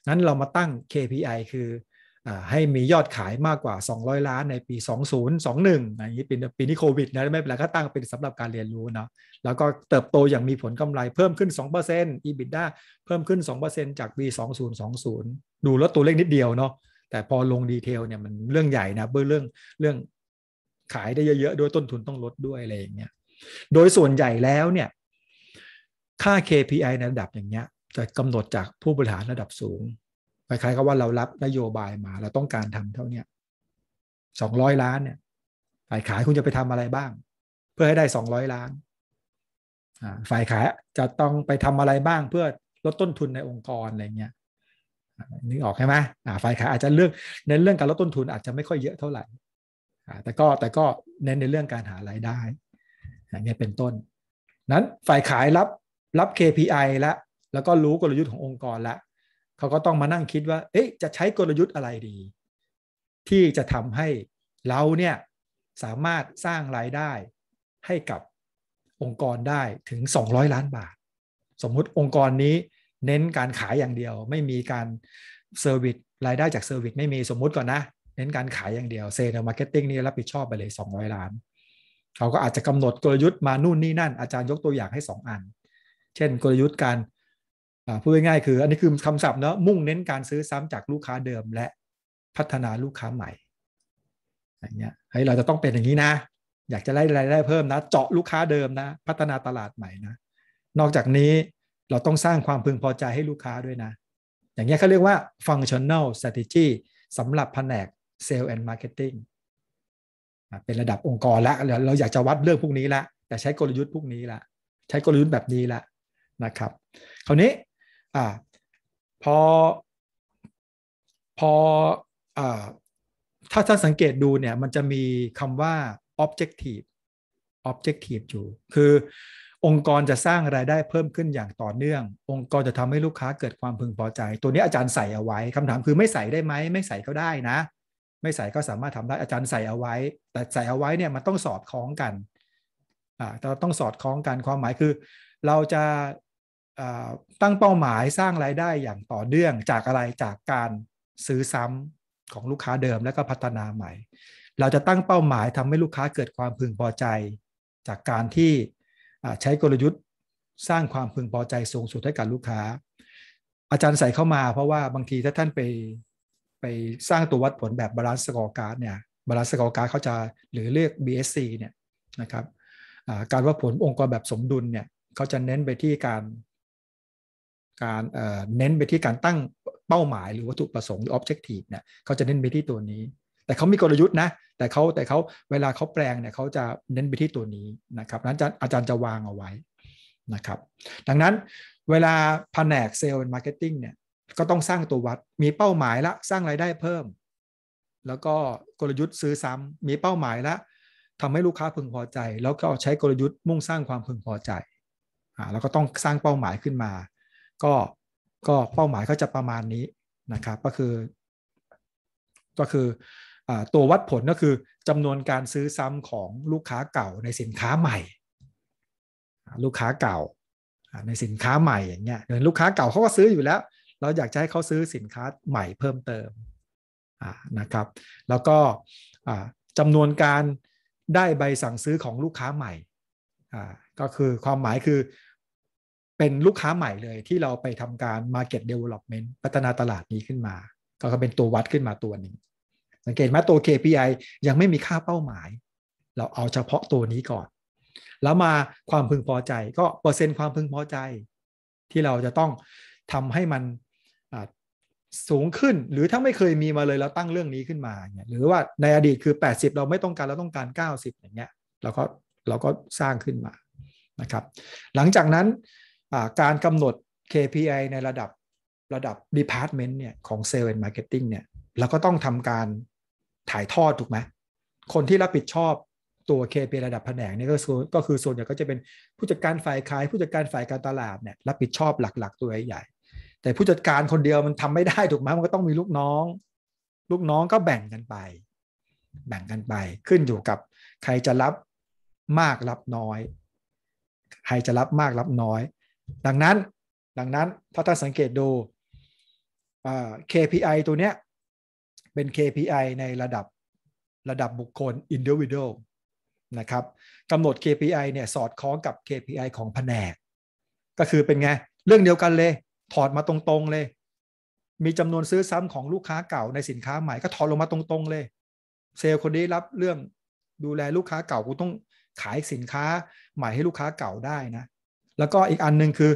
นั้นเรามาตั้ง KPI คือให้มียอดขายมากกว่า 200 ล้านในปี 2021อย่างนี้เป็นปีนี้โควิดนะไม่เป็นไรก็ตั้งเป็นสำหรับการเรียนรู้เนาะแล้วก็เติบโตอย่างมีผลกำไรเพิ่มขึ้น 2% EBITDA เพิ่มขึ้น 2%จากปี 2020 ดูแล้วตัวเลขนิดเดียวเนาะแต่พอลงดีเทลเนี่ยมันเรื่องใหญ่นะเบื้อเรื่องเรื่องขายได้เยอะๆ โดยต้นทุนต้องลดด้วยอะไรอย่างเงี้ยโดยส่วนใหญ่แล้วเนี่ยค่า KPI ในระดับอย่างเงี้ยจะกำหนดจากผู้บริหารระดับสูงคล้ายๆกับว่าเรารับนโยบายมาเราต้องการทำเท่าเนี้สองร้อยล้านเนี่ย ฝ่ายขายคุณจะไปทำอะไรบ้างเพื่อให้ได้สองร้อยล้านฝ่ายขายจะต้องไปทำอะไรบ้างเพื่อลดต้นทุนในองค์กรอะไรเงี้ยนึกออกใช่ไหมฝ่ายขายอาจจะเลือกในเรื่องการลดต้นทุนอาจจะไม่ค่อยเยอะเท่าไหร่แต่ก็แต่ก็เน้นในเรื่องการหารายได้อย่างเงี้ยเป็นต้นนั้นฝ่ายขายรับรับ KPI แล้วแล้วก็รู้กลยุทธ์ขององค์กรแล้วเขาก็ต้องมานั่งคิดว่าเอ๊ะจะใช้กลยุทธ์อะไรดี ที่จะทำให้เรา เนี่ย สามารถสร้างรายได้ให้กับองค์กรได้ถึง 200 ล้านบาท สมมุติองค์กรนี้เน้นการขายอย่างเดียว ไม่มีการเซอร์วิสรายได้จากเซอร์วิสไม่มีสมมุติก่อนนะ เน้นการขายอย่างเดียวเซลล์มาร์เก็ตติ้งนี่รับผิดชอบไปเลย 200 ล้าน เขาก็อาจจะกำหนดกลยุทธ์มานู่นนี่นั่นอาจารย์ยกตัวอย่างให้ 2 อัน เช่นกลยุทธ์การพูดง่ายๆคืออันนี้คือคำศัพท์เนาะมุ่งเน้นการซื้อซ้ำจากลูกค้าเดิมและพัฒนาลูกค้าใหม่อย่างเงี้ยเฮ้ยเราจะต้องเป็นอย่างนี้นะ อยากจะได้รายได้เพิ่มนะเจาะลูกค้าเดิมนะพัฒนาตลาดใหม่นะ นอกจากนี้เราต้องสร้างความพึงพอใจให้ลูกค้าด้วยนะ อย่างเงี้ยเขาเรียกว่า functional strategy สำหรับแผนก sales and marketing เป็นระดับองค์กรละเราอยากจะวัดเรื่องพวกนี้ละแต่ใช้กลยุทธ์พวกนี้ละ ใช้กลยุทธ์แบบนี้ละนะครับ คราวนี้อ่าพอ พออ่าถ้าถ้าสังเกตดูเนี่ยมันจะมีคำว่า objective objective อยู่คือองค์กรจะสร้างรายได้เพิ่มขึ้นอย่างต่อเนื่อง องค์กรจะทำให้ลูกค้าเกิดความพึงพอใจ ตัวนี้อาจารย์ใส่เอาไว้คำถามคือไม่ใส่ได้ไหม ไม่ใส่ก็ได้นะ ไม่ใส่ก็สามารถทำได้อาจารย์ใส่เอาไว้ แต่ใส่เอาไว้เนี่ยมัน ต้องสอดคล้องกันอ่าเราต้องสอดคล้องกันความหมายคือ เราจะตั้งเป้าหมายสร้างรายได้อย่างต่อเนื่องจากอะไรจากการซื้อซ้ำของลูกค้าเดิมแล้วก็พัฒนาใหม่ เราจะตั้งเป้าหมายทำให้ลูกค้าเกิดความพึงพอใจ จากการที่ใช้กลยุทธ์สร้างความพึงพอใจสูงสุดให้กับลูกค้า อาจารย์ใส่เข้ามา เพราะว่าบางทีถ้าท่านไป ไปสร้างตัววัดผลแบบบาลานซ์สกอร์การ์ดเนี่ยบาลานซ์สกอร์การ์ดเขาจะหรือเรียก BSC เนี่ยนะครับการวัดผลองค์กรแบบสมดุลเนี่ยเขาจะเน้นไปที่การการเน้นไปที่การตั้งเป้าหมายหรือวัตถุประสงค์หรือออบเจกตีฟเนี่ยเขาจะเน้นไปที่ตัวนี้ แต่เขามีกลยุทธ์นะแต่เขาแต่เขาเวลาเขาแปลงเนี่ยเขาจะเน้นไปที่ตัวนี้นะครับนั้นอาจารย์จะวางเอาไว้นะครับดังนั้นเวลาแผนกเซลล์มาร์เก็ตติ้งเนี่ยก็ต้องสร้างตัววัดมีเป้าหมายละสร้างรายได้เพิ่ม แล้วก็กลยุทธ์ซื้อซ้ำมีเป้าหมายละทำให้ลูกค้าพึงพอใจ แล้วก็ใช้กลยุทธ์มุ่งสร้างความพึงพอใจอ่าแล้วก็ต้องสร้างเป้าหมายขึ้นมาก็ก็เป้าหมายก็จะประมาณนี้ นะครับ ก็คือ ก็คือตัววัดผลก็คือจำนวนการซื้อซ้ำของลูกค้าเก่าในสินค้าใหม่ ลูกค้าเก่าในสินค้าใหม่อย่างเงี้ยเดินลูกค้าเก่าเขาก็ซื้ออยู่แล้ว เราอยากจะให้เขาซื้อสินค้าใหม่เพิ่มเติมนะครับแล้วก็จำนวนการได้ใบสั่งซื้อของลูกค้าใหม่ก็คือความหมายคือเป็นลูกค้าใหม่เลยที่เราไปทำการ Market Development พัฒนาตลาดนี้ขึ้นมาก็เป็นตัววัดขึ้นมาตัวหนึ่งสังเกตไหมตัว KPI ยังไม่มีค่าเป้าหมาย เราเอาเฉพาะตัวนี้ก่อน แล้วมาความพึงพอใจ ก็เปอร์เซ็นต์ความพึงพอใจ ที่เราจะต้องทำให้มันสูงขึ้นหรือถ้าไม่เคยมีมาเลยเราตั้งเรื่องนี้ขึ้นมาเนี่ยหรือว่าในอดีตคือ 80 เราไม่ต้องการเราต้องการ 90 อย่างเงี้ยเราก็เราก็สร้างขึ้นมานะครับ หลังจากนั้นการกำหนด KPI ในระดับระดับ Department เนี่ย ของ Sales and Marketing เนี่ยเราก็ต้องทำการถ่ายทอดถูกไหม คนที่รับผิดชอบตัว KPI ระดับแผนกนี่ก็คือก็คือ ส่วนใหญ่ก็จะเป็นผู้จัดการฝ่ายขาย ผู้จัดการฝ่ายการตลาดเนี่ยรับผิดชอบหลักๆตัวใหญ่ แต่ผู้จัดการคนเดียวมันทำไม่ได้ถูกไหมมันก็ต้องมีลูกน้อง ลูกน้องก็แบ่งกันไป แบ่งกันไปขึ้นอยู่กับใครจะรับมากรับน้อย ใครจะรับมากรับน้อยดังนั้น ดังนั้น ถ้าท่านสังเกตดู KPI ตัวเนี้ยเป็น KPI ในระดับ ระดับบุคคล individual นะครับกำหนด KPI เนี่ย สอดคล้องกับ KPI ของแผนก ก็คือเป็นไง เรื่องเดียวกันเลย ถอดมาตรงๆเลย มีจำนวนซื้อซ้ำของลูกค้าเก่าในสินค้า ใหม่ ก็ถอดลงมาตรงๆเลย เซลล์คนนี้รับเรื่องดูแลลูกค้าเก่า กูต้องขายสินค้าใหม่ให้ลูกค้าเก่าได้นะแล้วก็อีกอันนึงคือ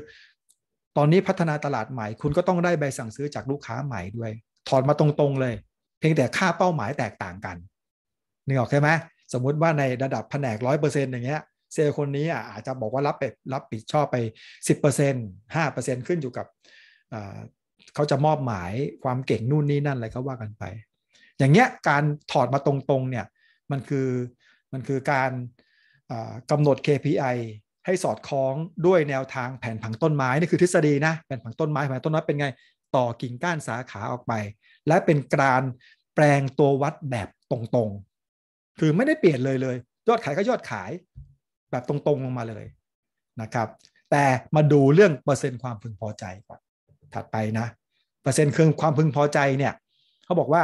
ตอนนี้พัฒนาตลาดใหม่คุณก็ต้องได้ใบสั่งซื้อจากลูกค้าใหม่ด้วย ถอดมาตรงๆเลย เพียงแต่ค่าเป้าหมายแตกต่างกัน นึกออกใช่ไหมสมมุติว่าในระดับแผนกร้อยเปอร์เซ็นต์อย่างเงี้ยเซลล์คนนี้อาจจะบอกว่ารับไปรับผิดชอบไปสิบเเเเปปออรร์์์ซซ็็นตห้านต์ขึ้นอยู่กับ เขาจะมอบหมายความเก่งนู่นนี่นั่นอะไรก็ว่ากันไป อย่างเงี้ยการถอดมาตรงๆเนี่ยมันคือมันคือการกำหนด KPI ให้สอดคล้องด้วยแนวทางแผนผังต้นไม้นี่คือทฤษฎีนะแผนผังต้นไม้แผนต้นไม้เป็นไงต่อกิ่งก้านสาขาออกไป และเป็นกรารแปลงตัววัดแบบตรงๆ คือไม่ได้เปลี่ยนเลยเลยยอดขายก็ยอดขายแบบตรงๆลงมาเลยนะครับ แต่มาดูเรื่องเปอร์เซ็นต์ความพึงพอใจก่อนถัดไปนะเปอร์เซ็นต์เครื่องความพึงพอใจเนี่ยเขาบอกว่า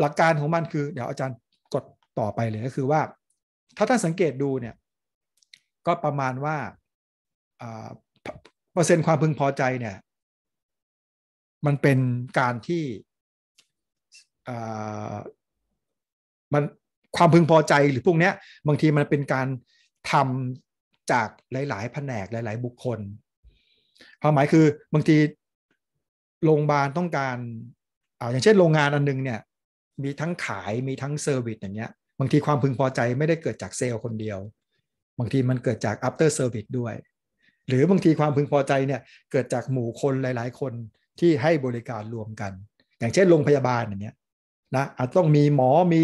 หลักการของมันคือ เดี๋ยวอาจารย์กดต่อไปเลยก็คือว่า ถ้าท่านสังเกตดูเนี่ยก็ประมาณว่าเปอร์เซ็นต์ความพึงพอใจเนี่ย มันเป็นการที่มันความพึงพอใจหรือพวกเนี้ย บางทีมันเป็นการทำจากหลาย ๆ แผนกหลาย ๆ บุคคลความหมายคือบางที โรงพยาบาลต้องการอาอย่างเช่นโรงงานอันนึงเนี่ย มีทั้งขายมีทั้งเซอร์วิสอย่างเงี้ย บางทีความพึงพอใจ ไม่ได้เกิดจากเซลล์คนเดียวบางทีมันเกิดจาก after service ด้วย หรือบางทีความพึงพอใจเนี่ย เกิดจากหมู่คนหลาย ๆ คนที่ให้บริการรวมกัน อย่างเช่นโรงพยาบาลอย่างเนี้ยนะอาจต้องมีหมอ มี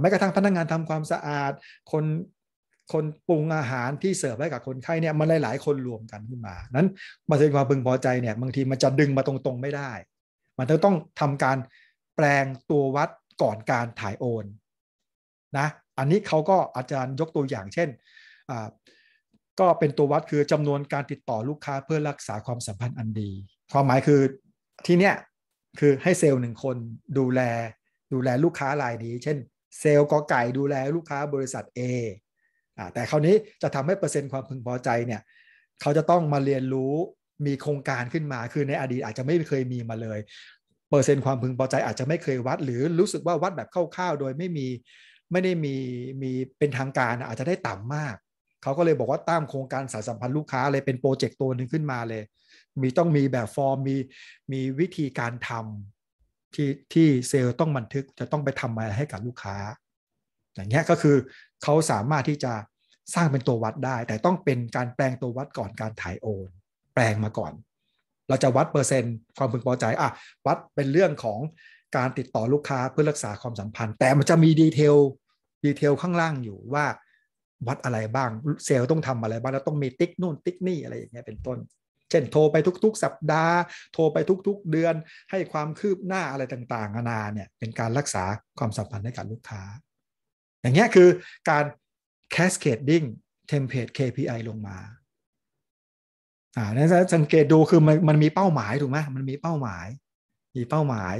แม้กระทั่งพนักงงานทำความสะอาด คน คนปรุงอาหารที่เสิร์ฟให้กับคนไข้เนี่ย มันหลายๆ คนรวมกันขึ้นมา นั้นมาเป็นความพึงพอใจเนี่ย บางทีมันจะดึงมาตรงๆ ไม่ได้ มันจะต้องทำการแปลงตัววัดก่อนการถ่ายโอนนะ อันนี้เขาก็อาจารย์ยกตัวอย่างเช่นก็เป็นตัววัดคือจำนวนการติดต่อลูกค้าเพื่อรักษาความสัมพันธ์อันดี ความหมายคือที่เนี้ยคือให้เซลล์หนึ่งคนดูแลดูแลลูกค้ารายนี้ เช่น เซลล์กอไก่ ดูแลลูกค้าบริษัท A อ่าแต่คราวนี้จะทำให้เปอร์เซ็นต์ ความพึงพอใจเนี่ยเขาจะต้องมาเรียนรู้มีโครงการขึ้นมาคือในอดีตอาจจะไม่เคยมีมาเลยเปอร์เซ็นต์ความพึงพอใจอาจจะไม่เคยวัดหรือรู้สึกว่าวัดแบบคร่าวๆโดยไม่มีไม่ได้มีมีเป็นทางการอาจจะได้ต่ำมากเขาก็เลยบอกว่าตั้งโครงการสายสัมพันธ์ลูกค้าเลยเป็นโปรเจกต์ตัวหนึ่งขึ้นมาเลย มีต้องมีแบบฟอร์มมีมีวิธีการทำที่ที่เซลล์ต้องบันทึกจะต้องไปทำอะไรให้กับลูกค้า อย่างเงี้ยก็คือเขาสามารถที่จะสร้างเป็นตัววัดได้แต่ต้องเป็นการแปลงตัววัดก่อนการถ่ายโอนแปลงมาก่อน เราจะวัดเปอร์เซ็นต์ความพึงพอใจอ่ะวัดเป็นเรื่องของการติดต่อลูกค้าเพื่อรักษาความสัมพันธ์แต่มันจะมีดีเทลดีเทลข้างล่างอยู่ว่าวัดอะไรบ้างเซลล์ต้องทำอะไรบ้าง แล้วต้องมีติ๊กนู่นติ๊กนี่อะไรอย่างเงี้ยเป็นต้น เช่นโทรไปทุกๆ สัปดาห์โทรไปทุกๆ เดือน ให้ความคืบหน้าอะไรต่างๆนานา เนี่ย เป็นการรักษาความสัมพันธ์ให้กับลูกค้า อย่างเงี้ยคือการ cascading template KPI ลงมาอ่านั้นสังเกตดูคือมันมันมีเป้าหมายถูกไหมมันมีเป้าหมายมีเป้าหมาย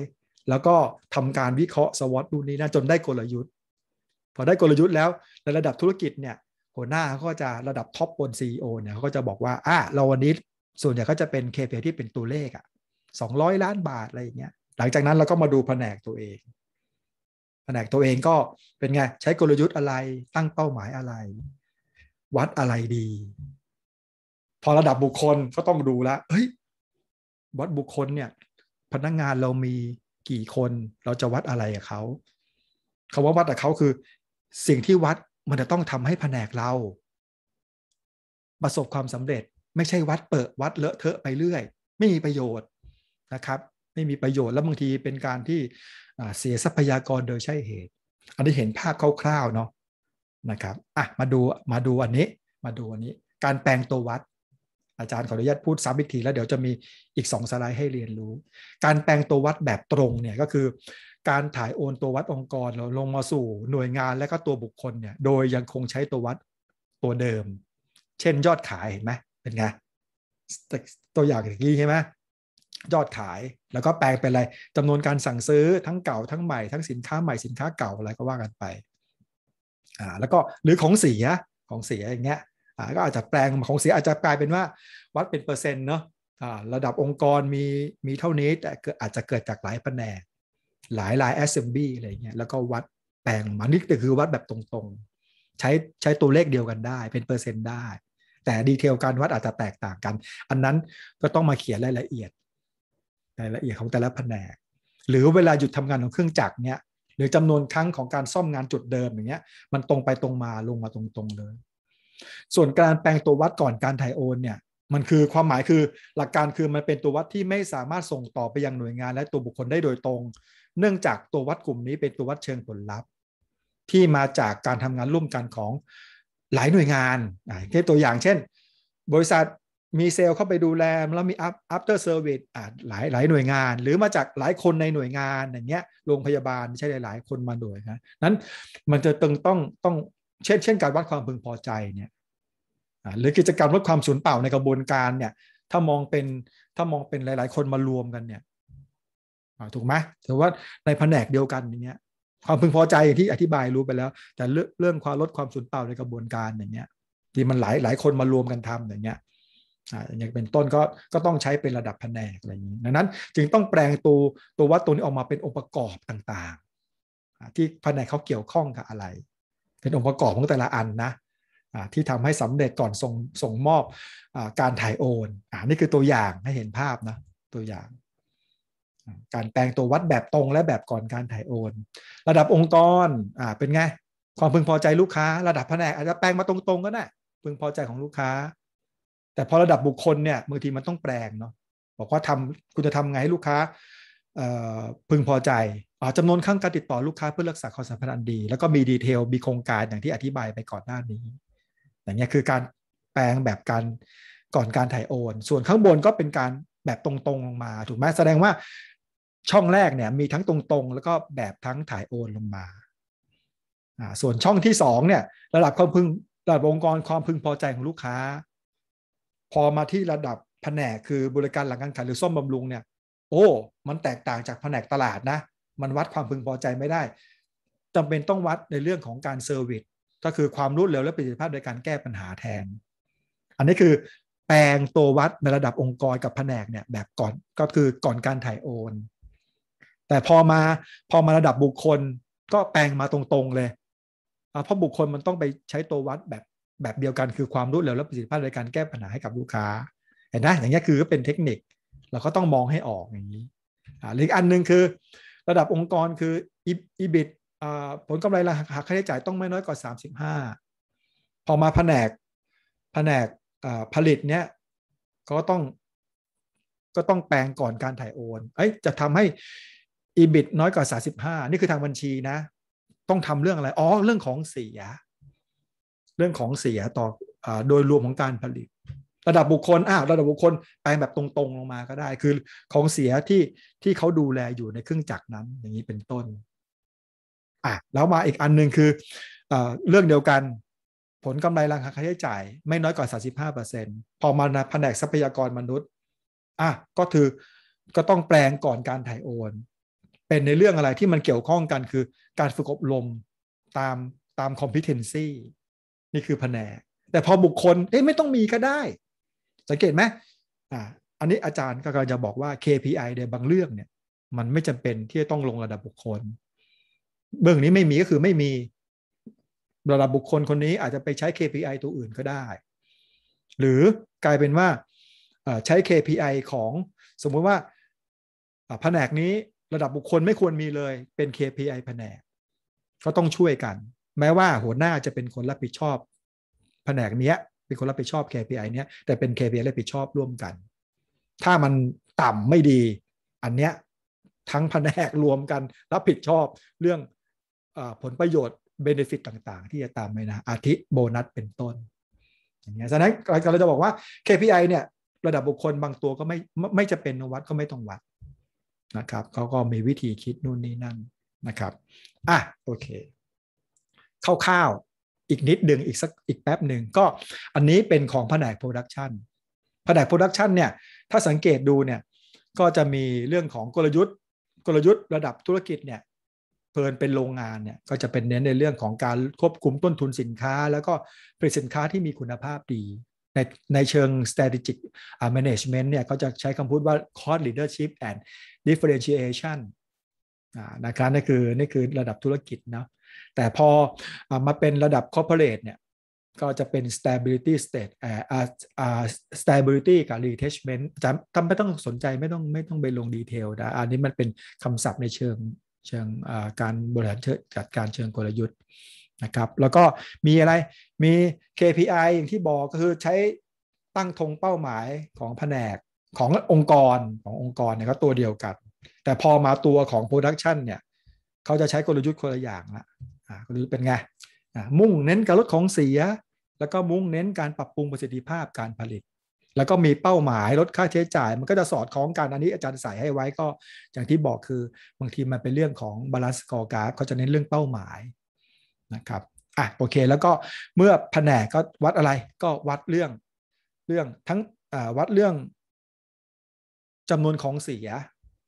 แล้วก็ทำการวิเคราะห์สวอตดูนี้นะจนได้กลยุทธพอได้กลยุทธ์แล้วในระดับธุรกิจเนี่ยหัวหน้าเขาก็จะระดับท็อปบนซีอโอเนี่ยเขาก็จะบอกว่าอ่ะเราวันนี้ส่วนใหญ่ก็จะเป็น KPI ที่เป็นตัวเลขอะ่ะสองร้อยล้านบาทอะไรอย่างเงี้ยหลังจากนั้นเราก็มาดูแผนกตัวเองแผนกตัวเองก็เป็นไงใช้กลยุทธ์อะไรตั้งเป้าหมายอะไร วัดอะไรดี พอระดับบุคคลก็ต้องดูละเฮ้ยวัดบุคคลเนี่ย พนักงงานเรามีกี่คน เราจะวัดอะไรกับเขาคาว่าวัดกับเขาคือสิ่งที่วัดมันจะต้องทำให้แผนกเรา ประสบความสำเร็จ ไม่ใช่วัดเปิดวัดเลอะเทอะไปเรื่อย ไม่มีประโยชน์นะครับ ไม่มีประโยชน์แล้วบางทีเป็นการที่เสียทรัพยากรโดยใช่เหตุ อันนี้เห็นภาพคร่าวๆเนาะนะครับอ่ะมาดูมาดูอันนี้ มาดูอันนี้ การแปลงตัววัดอาจารย์ขออนุญาตพูดซ้ำอีกทีแล้วเดี๋ยวจะมีอีก 2 สไลด์ให้เรียนรู้ การแปลงตัววัดแบบตรงเนี่ยก็คือ การถ่ายโอนตัววัดองค์กรเราลงมาสู่หน่วยงานและก็ตัวบุคคลเนี่ยโดยยังคงใช้ตัววัดตัวเดิม เช่นยอดขายเห็นไหมเป็นไงตัวอย่างอย่างนี้ใช่ไหมยอดขายแล้วก็แปลงเป็นอะไรจำนวนการสั่งซื้อทั้งเก่าทั้งใหม่ทั้งสินค้าใหม่สินค้าเก่าอะไรก็ว่ากันไปอ่าแล้วก็หรือของเสียของเสียอย่างเงี้ยก็อาจจะแปลงของเสียอาจจะกลายเป็นว่าวัดเป็นเปอร์เซ็นต์เนาะระดับองค์กรมีมีเท่านี้แต่อาจจะเกิดจากหลายแผนก หลายหลายแอสเซมบลีอะไรเงี้ยแล้วก็วัดแปลงมานี่ก็คือวัดแบบตรงๆ ใช้ใช้ตัวเลขเดียวกันได้เป็นเปอร์เซ็นต์ได้ แต่ดีเทลการวัดอาจจะแตกต่างกัน อันนั้นก็ต้องมาเขียนรายละเอียด รายละเอียดของแต่ละแผนก หรือเวลาหยุดทำงานของเครื่องจักรเนี่ยหรือจำนวนครั้งของการซ่อมงานจุดเดิมอย่างเงี้ยมันตรงไปตรงมาลงมาตรงๆเลยส่วนการแปลงตัววัดก่อนการถ่ายโอนเนี่ยมันคือความหมายคือหลักการคือมันเป็นตัววัดที่ไม่สามารถส่งต่อไปยังหน่วยงาน และตัวบุคคลได้โดยตรง เนื่องจากตัววัดกลุ่มนี้เป็นตัววัดเชิงผลลัพธ์ที่มาจากการทำงานร่วมกันของหลายหน่วยงานแค่ตัวอย่างเช่น บริษัทมีเซลล์เข้าไปดูแลแล้วมีอัพอัพเตอร์เซอร์วิสอ่าหลายหลายหน่วยงานหรือมาจากหลายคนในหน่วยงานอย่างเงี้ยโรงพยาบาลไม่ใช่หลายยคนมาด้วยนะนั้นมันจะตึงต้องต้องเช่นเช่นการวัดความพึงพอใจเนี่ยหรือกิจกรรมลดความสูญเปล่าในกระบวนการเนี่ย ถ้ามองเป็นถ้ามองเป็นหลาย ๆ คนมารวมกันเนี่ยถูกไหมถือว่าในแผนกเดียวกันอย่างเงี้ย ความพึงพอใจที่อธิบายรู้ไปแล้ว แต่เรื่องความลดความสูญเปล่าในกระบวนการอย่างเงี้ยที่มันหลายหลายคนมารวมกันทำอย่างเงี้ยอย่างเงี้ยเป็นต้นก็ก็ต้องใช้เป็นระดับแผนกอะไรอย่างนี้ ดังนั้น จึงต้องแปลงตัวตัววัดตัวนี้ออกมาเป็นองค์ประกอบต่างๆที่แผนกเขาเกี่ยวข้องกับอะไรเป็นองค์ประกอบของแต่ละอันนะที่ทำให้สำเร็จก่อนส่งสงมอบอการถ่ายโอนอนี่คือตัวอย่างให้เห็นภาพนะตัวอย่าง การแปลงตัววัดแบบตรงและแบบก่อนการถ่ายโอน ระดับองค์กรเป็นไงความพึงพอใจลูกค้าระดับแผนกอาจจะแปลงมาตรงๆก็ได้พึงพอใจของลูกค้าแต่พอระดับบุคคลเนี่ยบางทีมันต้องแปลงเนาะบอกว่าทำคุณจะทำไงให้ลูกค้าพึงพอใจจำนวนครั้งการติดต่อลูกค้าเพื่อรักษาความสัมพันธ์อันดีแล้วก็มีดีเทลมีโครงการอย่างที่อธิบายไปก่อนหน้านี้อย่างเงี้ยคือการแปลงแบบการก่อนการถ่ายโอนส่วนข้างบนก็เป็นการแบบตรงๆลงมาถูกไหมแสดงว่าช่องแรกเนี่ยมีทั้งตรงๆ แล้วก็แบบทั้งถ่ายโอนลงมาอ่าส่วนช่องที่สองเนี่ยระดับความพึงระดับองค์กรความพึงพอใจ ของลูกค้าพอมาที่ระดับแผนกคือบริการหลังการขายหรือซ่อมบำรุงเนี่ยโอ้ มันแตกต่างจากแผนกตลาดนะมันวัดความพึงพอใจไม่ได้ จำเป็นต้องวัดในเรื่องของการเซอร์วิสก็คือความรวดเร็วและประสิทธิภาพในการแก้ปัญหาแทน อันนี้คือแปลงตัววัดในระดับองค์กรกับแผนกเนี่ยแบบก่อนก็คือก่อนการถ่ายโอน แต่พอมาพอมาระดับบุคคลก็แปลงมาตรงๆเลยเพราะบุคคลมันต้องไปใช้ตัววัดแบบแบบเดียวกันคือความรวดเร็วและประสิทธิภาพในการแก้ปัญหาให้กับลูกค้าเห็นไหมอย่างนี้คือก็เป็นเทคนิคเราก็ต้องมองให้ออกอย่างนี้อีกอันนึงคือระดับองค์กรคืออีบิต ผลกำไรหักค่าใช้จ่ายต้องไม่น้อยกว่า 35พอมาแผนกแผนกผลิตเนี้ยก็ต้อง ก็ต้องแปลงก่อนการถ่ายโอนเอ้ยจะทำให้ EBIT น้อยกว่า 35 นี่คือทางบัญชีนะ ต้องทำเรื่องอะไรอ๋อเรื่องของเสีย เรื่องของเสียต่ออโดยรวมของการผลิตระดับบุคคล อ้าว ระดับบุคคลไปแบบตรงๆลงมาก็ได้ คือของเสียที่ที่เขาดูแลอยู่ในเครื่องจักรนั้น อย่างนี้เป็นต้น อ่ะ แล้วมาอีกอันหนึ่งคืออเรื่องเดียวกัน ผลกำไรราคาค่าใช้จ่ายไม่น้อยกว่า35%พอมาแผนกทรัพยากรมนุษย์ อ่ะ ก็คือก็ต้องแปลงก่อนการถ่ายโอน เป็นในเรื่องอะไรที่มันเกี่ยวข้องกันคือการฝึกอบรมตามตาม competency นี่คือแผนก แต่พอบุคคลเอ้ยไม่ต้องมีก็ได้สังเกตไหมอ่าอันนี้อาจารย์ก็กำลังจะบอกว่า KPI ในบางเรื่องเนี่ย มันไม่จำเป็นที่จะต้องลงระดับบุคคลเบื้องนี้ไม่มีก็คือไม่มี ระดับบุคคลคนนี้อาจจะไปใช้ KPI ตัวอื่นก็ได้ หรือกลายเป็นว่าใช้ KPI ของ สมมุติว่าแผนกนี้ระดับบุคคลไม่ควรมีเลยเป็น KPI แผนกก็ต้องช่วยกัน แม้ว่าหัวหน้าจะเป็นคนรับผิดชอบแผนกนี้เป็นคนรับผิดชอบ KPI เนี้ย แต่เป็น KPI รับผิดชอบร่วมกัน ถ้ามันต่ำไม่ดี อันเนี้ยทั้งแผนกรวมกัน รับผิดชอบเรื่องอผลประโยชน์เบนฟิตต่าง ๆ ที่จะตามไปนะ อาทิโบนัสเป็นต้น อย่างเงี้ย ฉะนั้นเราจะบอกว่า KPI เนี่ย ระดับบุคคลบางตัว ก็ไม่ไม่จะเป็นวัดก็ไม่ต้องวัดนะครับ เขาก็มีวิธีคิดนู่นนี่นั่นนะครับอ่ะโอเคคร่าวอีกนิดหนึ่งอีกสักอีกแป๊บหนึ่งก็อันนี้เป็นของแผนกโปรดักชันแผนกโปรดักชันเนี่ยถ้าสังเกตดูเนี่ยก็จะมีเรื่องของกลยุทธ์ กลยุทธ์ระดับธุรกิจเนี่ยเพลินเป็นโรงงานเนี่ยก็จะเป็นเน้นในเรื่องของการควบคุมต้นทุนสินค้าแล้วก็ผลิตสินค้าที่มีคุณภาพดีในในเชิง strategic management เนี่ยก็จะใช้คำพูดว่า cost leadership and differentiation นะครับนี่คือนี่คือระดับธุรกิจนะแต่พออมาเป็นระดับ corporate เนี่ยก็จะเป็น stability state อ่าอ่า stability กับ retachment จำทำไม่ต้องสนใจไม่ต้องไม่ต้องไปลงดีเทลนะอันนี้มันเป็นคำศัพท์ในเชิงเชิงการบริหารจัดการเชิงกลยุทธ์นะครับแล้วก็มีอะไรมี KPI อย่างที่บอกก็คือใช้ตั้งธงเป้าหมายของแผนกขององค์กรขององค์กรเนี่ยก็ตัวเดียวกัน แต่พอมาตัวของ production เนี่ยเขาจะใช้กลยุทธ์คนละอย่างละหรือเป็นไงมุ่งเน้นการลดของเสีย แล้วก็มุ่งเน้นการปรับปรุงประสิทธิภาพการผลิต แล้วก็มีเป้าหมาย ลดค่าใช้จ่าย มันก็จะสอดคล้องกัน อันนี้อาจารย์ใส่ให้ไว้ก็อย่างที่บอกคือบางทีมันเป็นเรื่องของบาลานซ์กอรการ์ดเขาจะเน้นเรื่องเป้าหมายนะครับ อ่ะโอเคแล้วก็เมื่อแผนกก็วัดอะไรก็วัดเรื่องเรื่องทั้งวัดเรื่องจำนวนของเสีย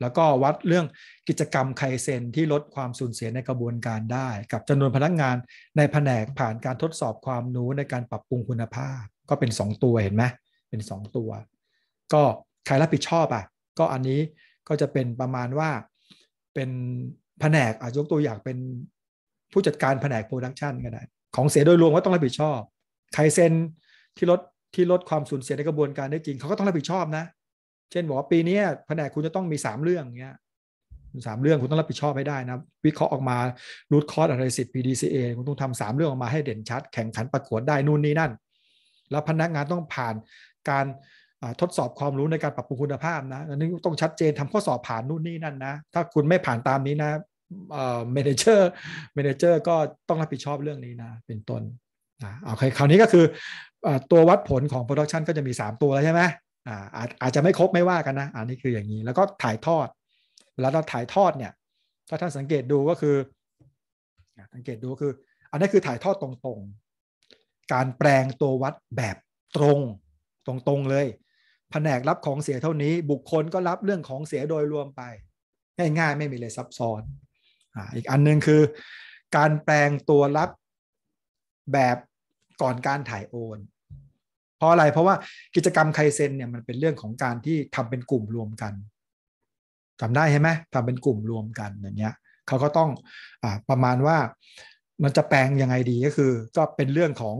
แล้วก็วัดเรื่องกิจกรรมไคเซนที่ลดความสูญเสียในกระบวนการได้ กับจำนวนพนักงาน ในแผนกผ่านการทดสอบความรู้ในการปรับปรุงคุณภาพ ก็เป็น 2 ตัวเห็นไหมเป็น 2 ตัว ก็ใครรับผิดชอบอ่ะก็อันนี้ก็จะเป็นประมาณว่าเป็นแผนกอาจยกตัวอย่างเป็นผู้จัดการแผนกโปรดักชันก็ได้ของเสียโดยรวมว่าต้องรับผิดชอบ ไคเซนที่ลดที่ลดความสูญเสียในกระบวนการได้จริงเขาก็ต้องรับผิดชอบนะเช่นบอกว่าปีนี้แผนกคุณจะต้องมีสามเรื่องเงี้ยสามเรื่องคุณต้องรับผิดชอบให้ได้นะวิเคราะห์ออกมารูทคอร์สอะไรสิทธิ์ PDCA คุณต้องทำสามเรื่องออกมาให้เด่นชัด แข่งขันประกวดได้นู่นนี่นั่นแล้วพนักงานต้องผ่านการทดสอบความรู้ในการปรับปรุงคุณภาพนะอันนี้ต้องชัดเจนทำข้อสอบผ่านนู่นนี่นั่นนะถ้าคุณไม่ผ่านตามนี้นะเมนเจอร์เมนเจอร์ก็ต้องรับผิดชอบเรื่องนี้นะเป็นต้นนะเอาคราวนี้ก็คือตัววัดผลของโปรดักชันก็จะมี 3 ตัวแล้วใช่ไหมอาจอาจจะไม่ครบไม่ว่ากันนะอันนี้คืออย่างนี้แล้วก็ถ่ายทอด แล้วเราถ่ายทอดเนี่ยถ้าท่านสังเกตดูก็คือ สังเกตดูก็คือ อันนี้คือถ่ายทอดตรงๆ การแปลงตัววัดแบบตรงตรงๆเลย แผนกรับของเสียเท่านี้ บุคคลก็รับเรื่องของเสียโดยรวมไป ง่าย ๆ ไม่มีอะไรซับซ้อนออีกอันนึงคือ การแปลงตัวรับแบบก่อนการถ่ายโอนเพราะอะไร เพราะว่ากิจกรรมไคเซนเนี่ยมันเป็นเรื่องของการที่ทำเป็นกลุ่มรวมกันจำได้ใช่ไหมทำเป็นกลุ่มรวมกันอย่างเงี้ยเขาก็ต้องอประมาณว่ามันจะแปลงยังไงดีก็คือ ก็เป็นเรื่องของ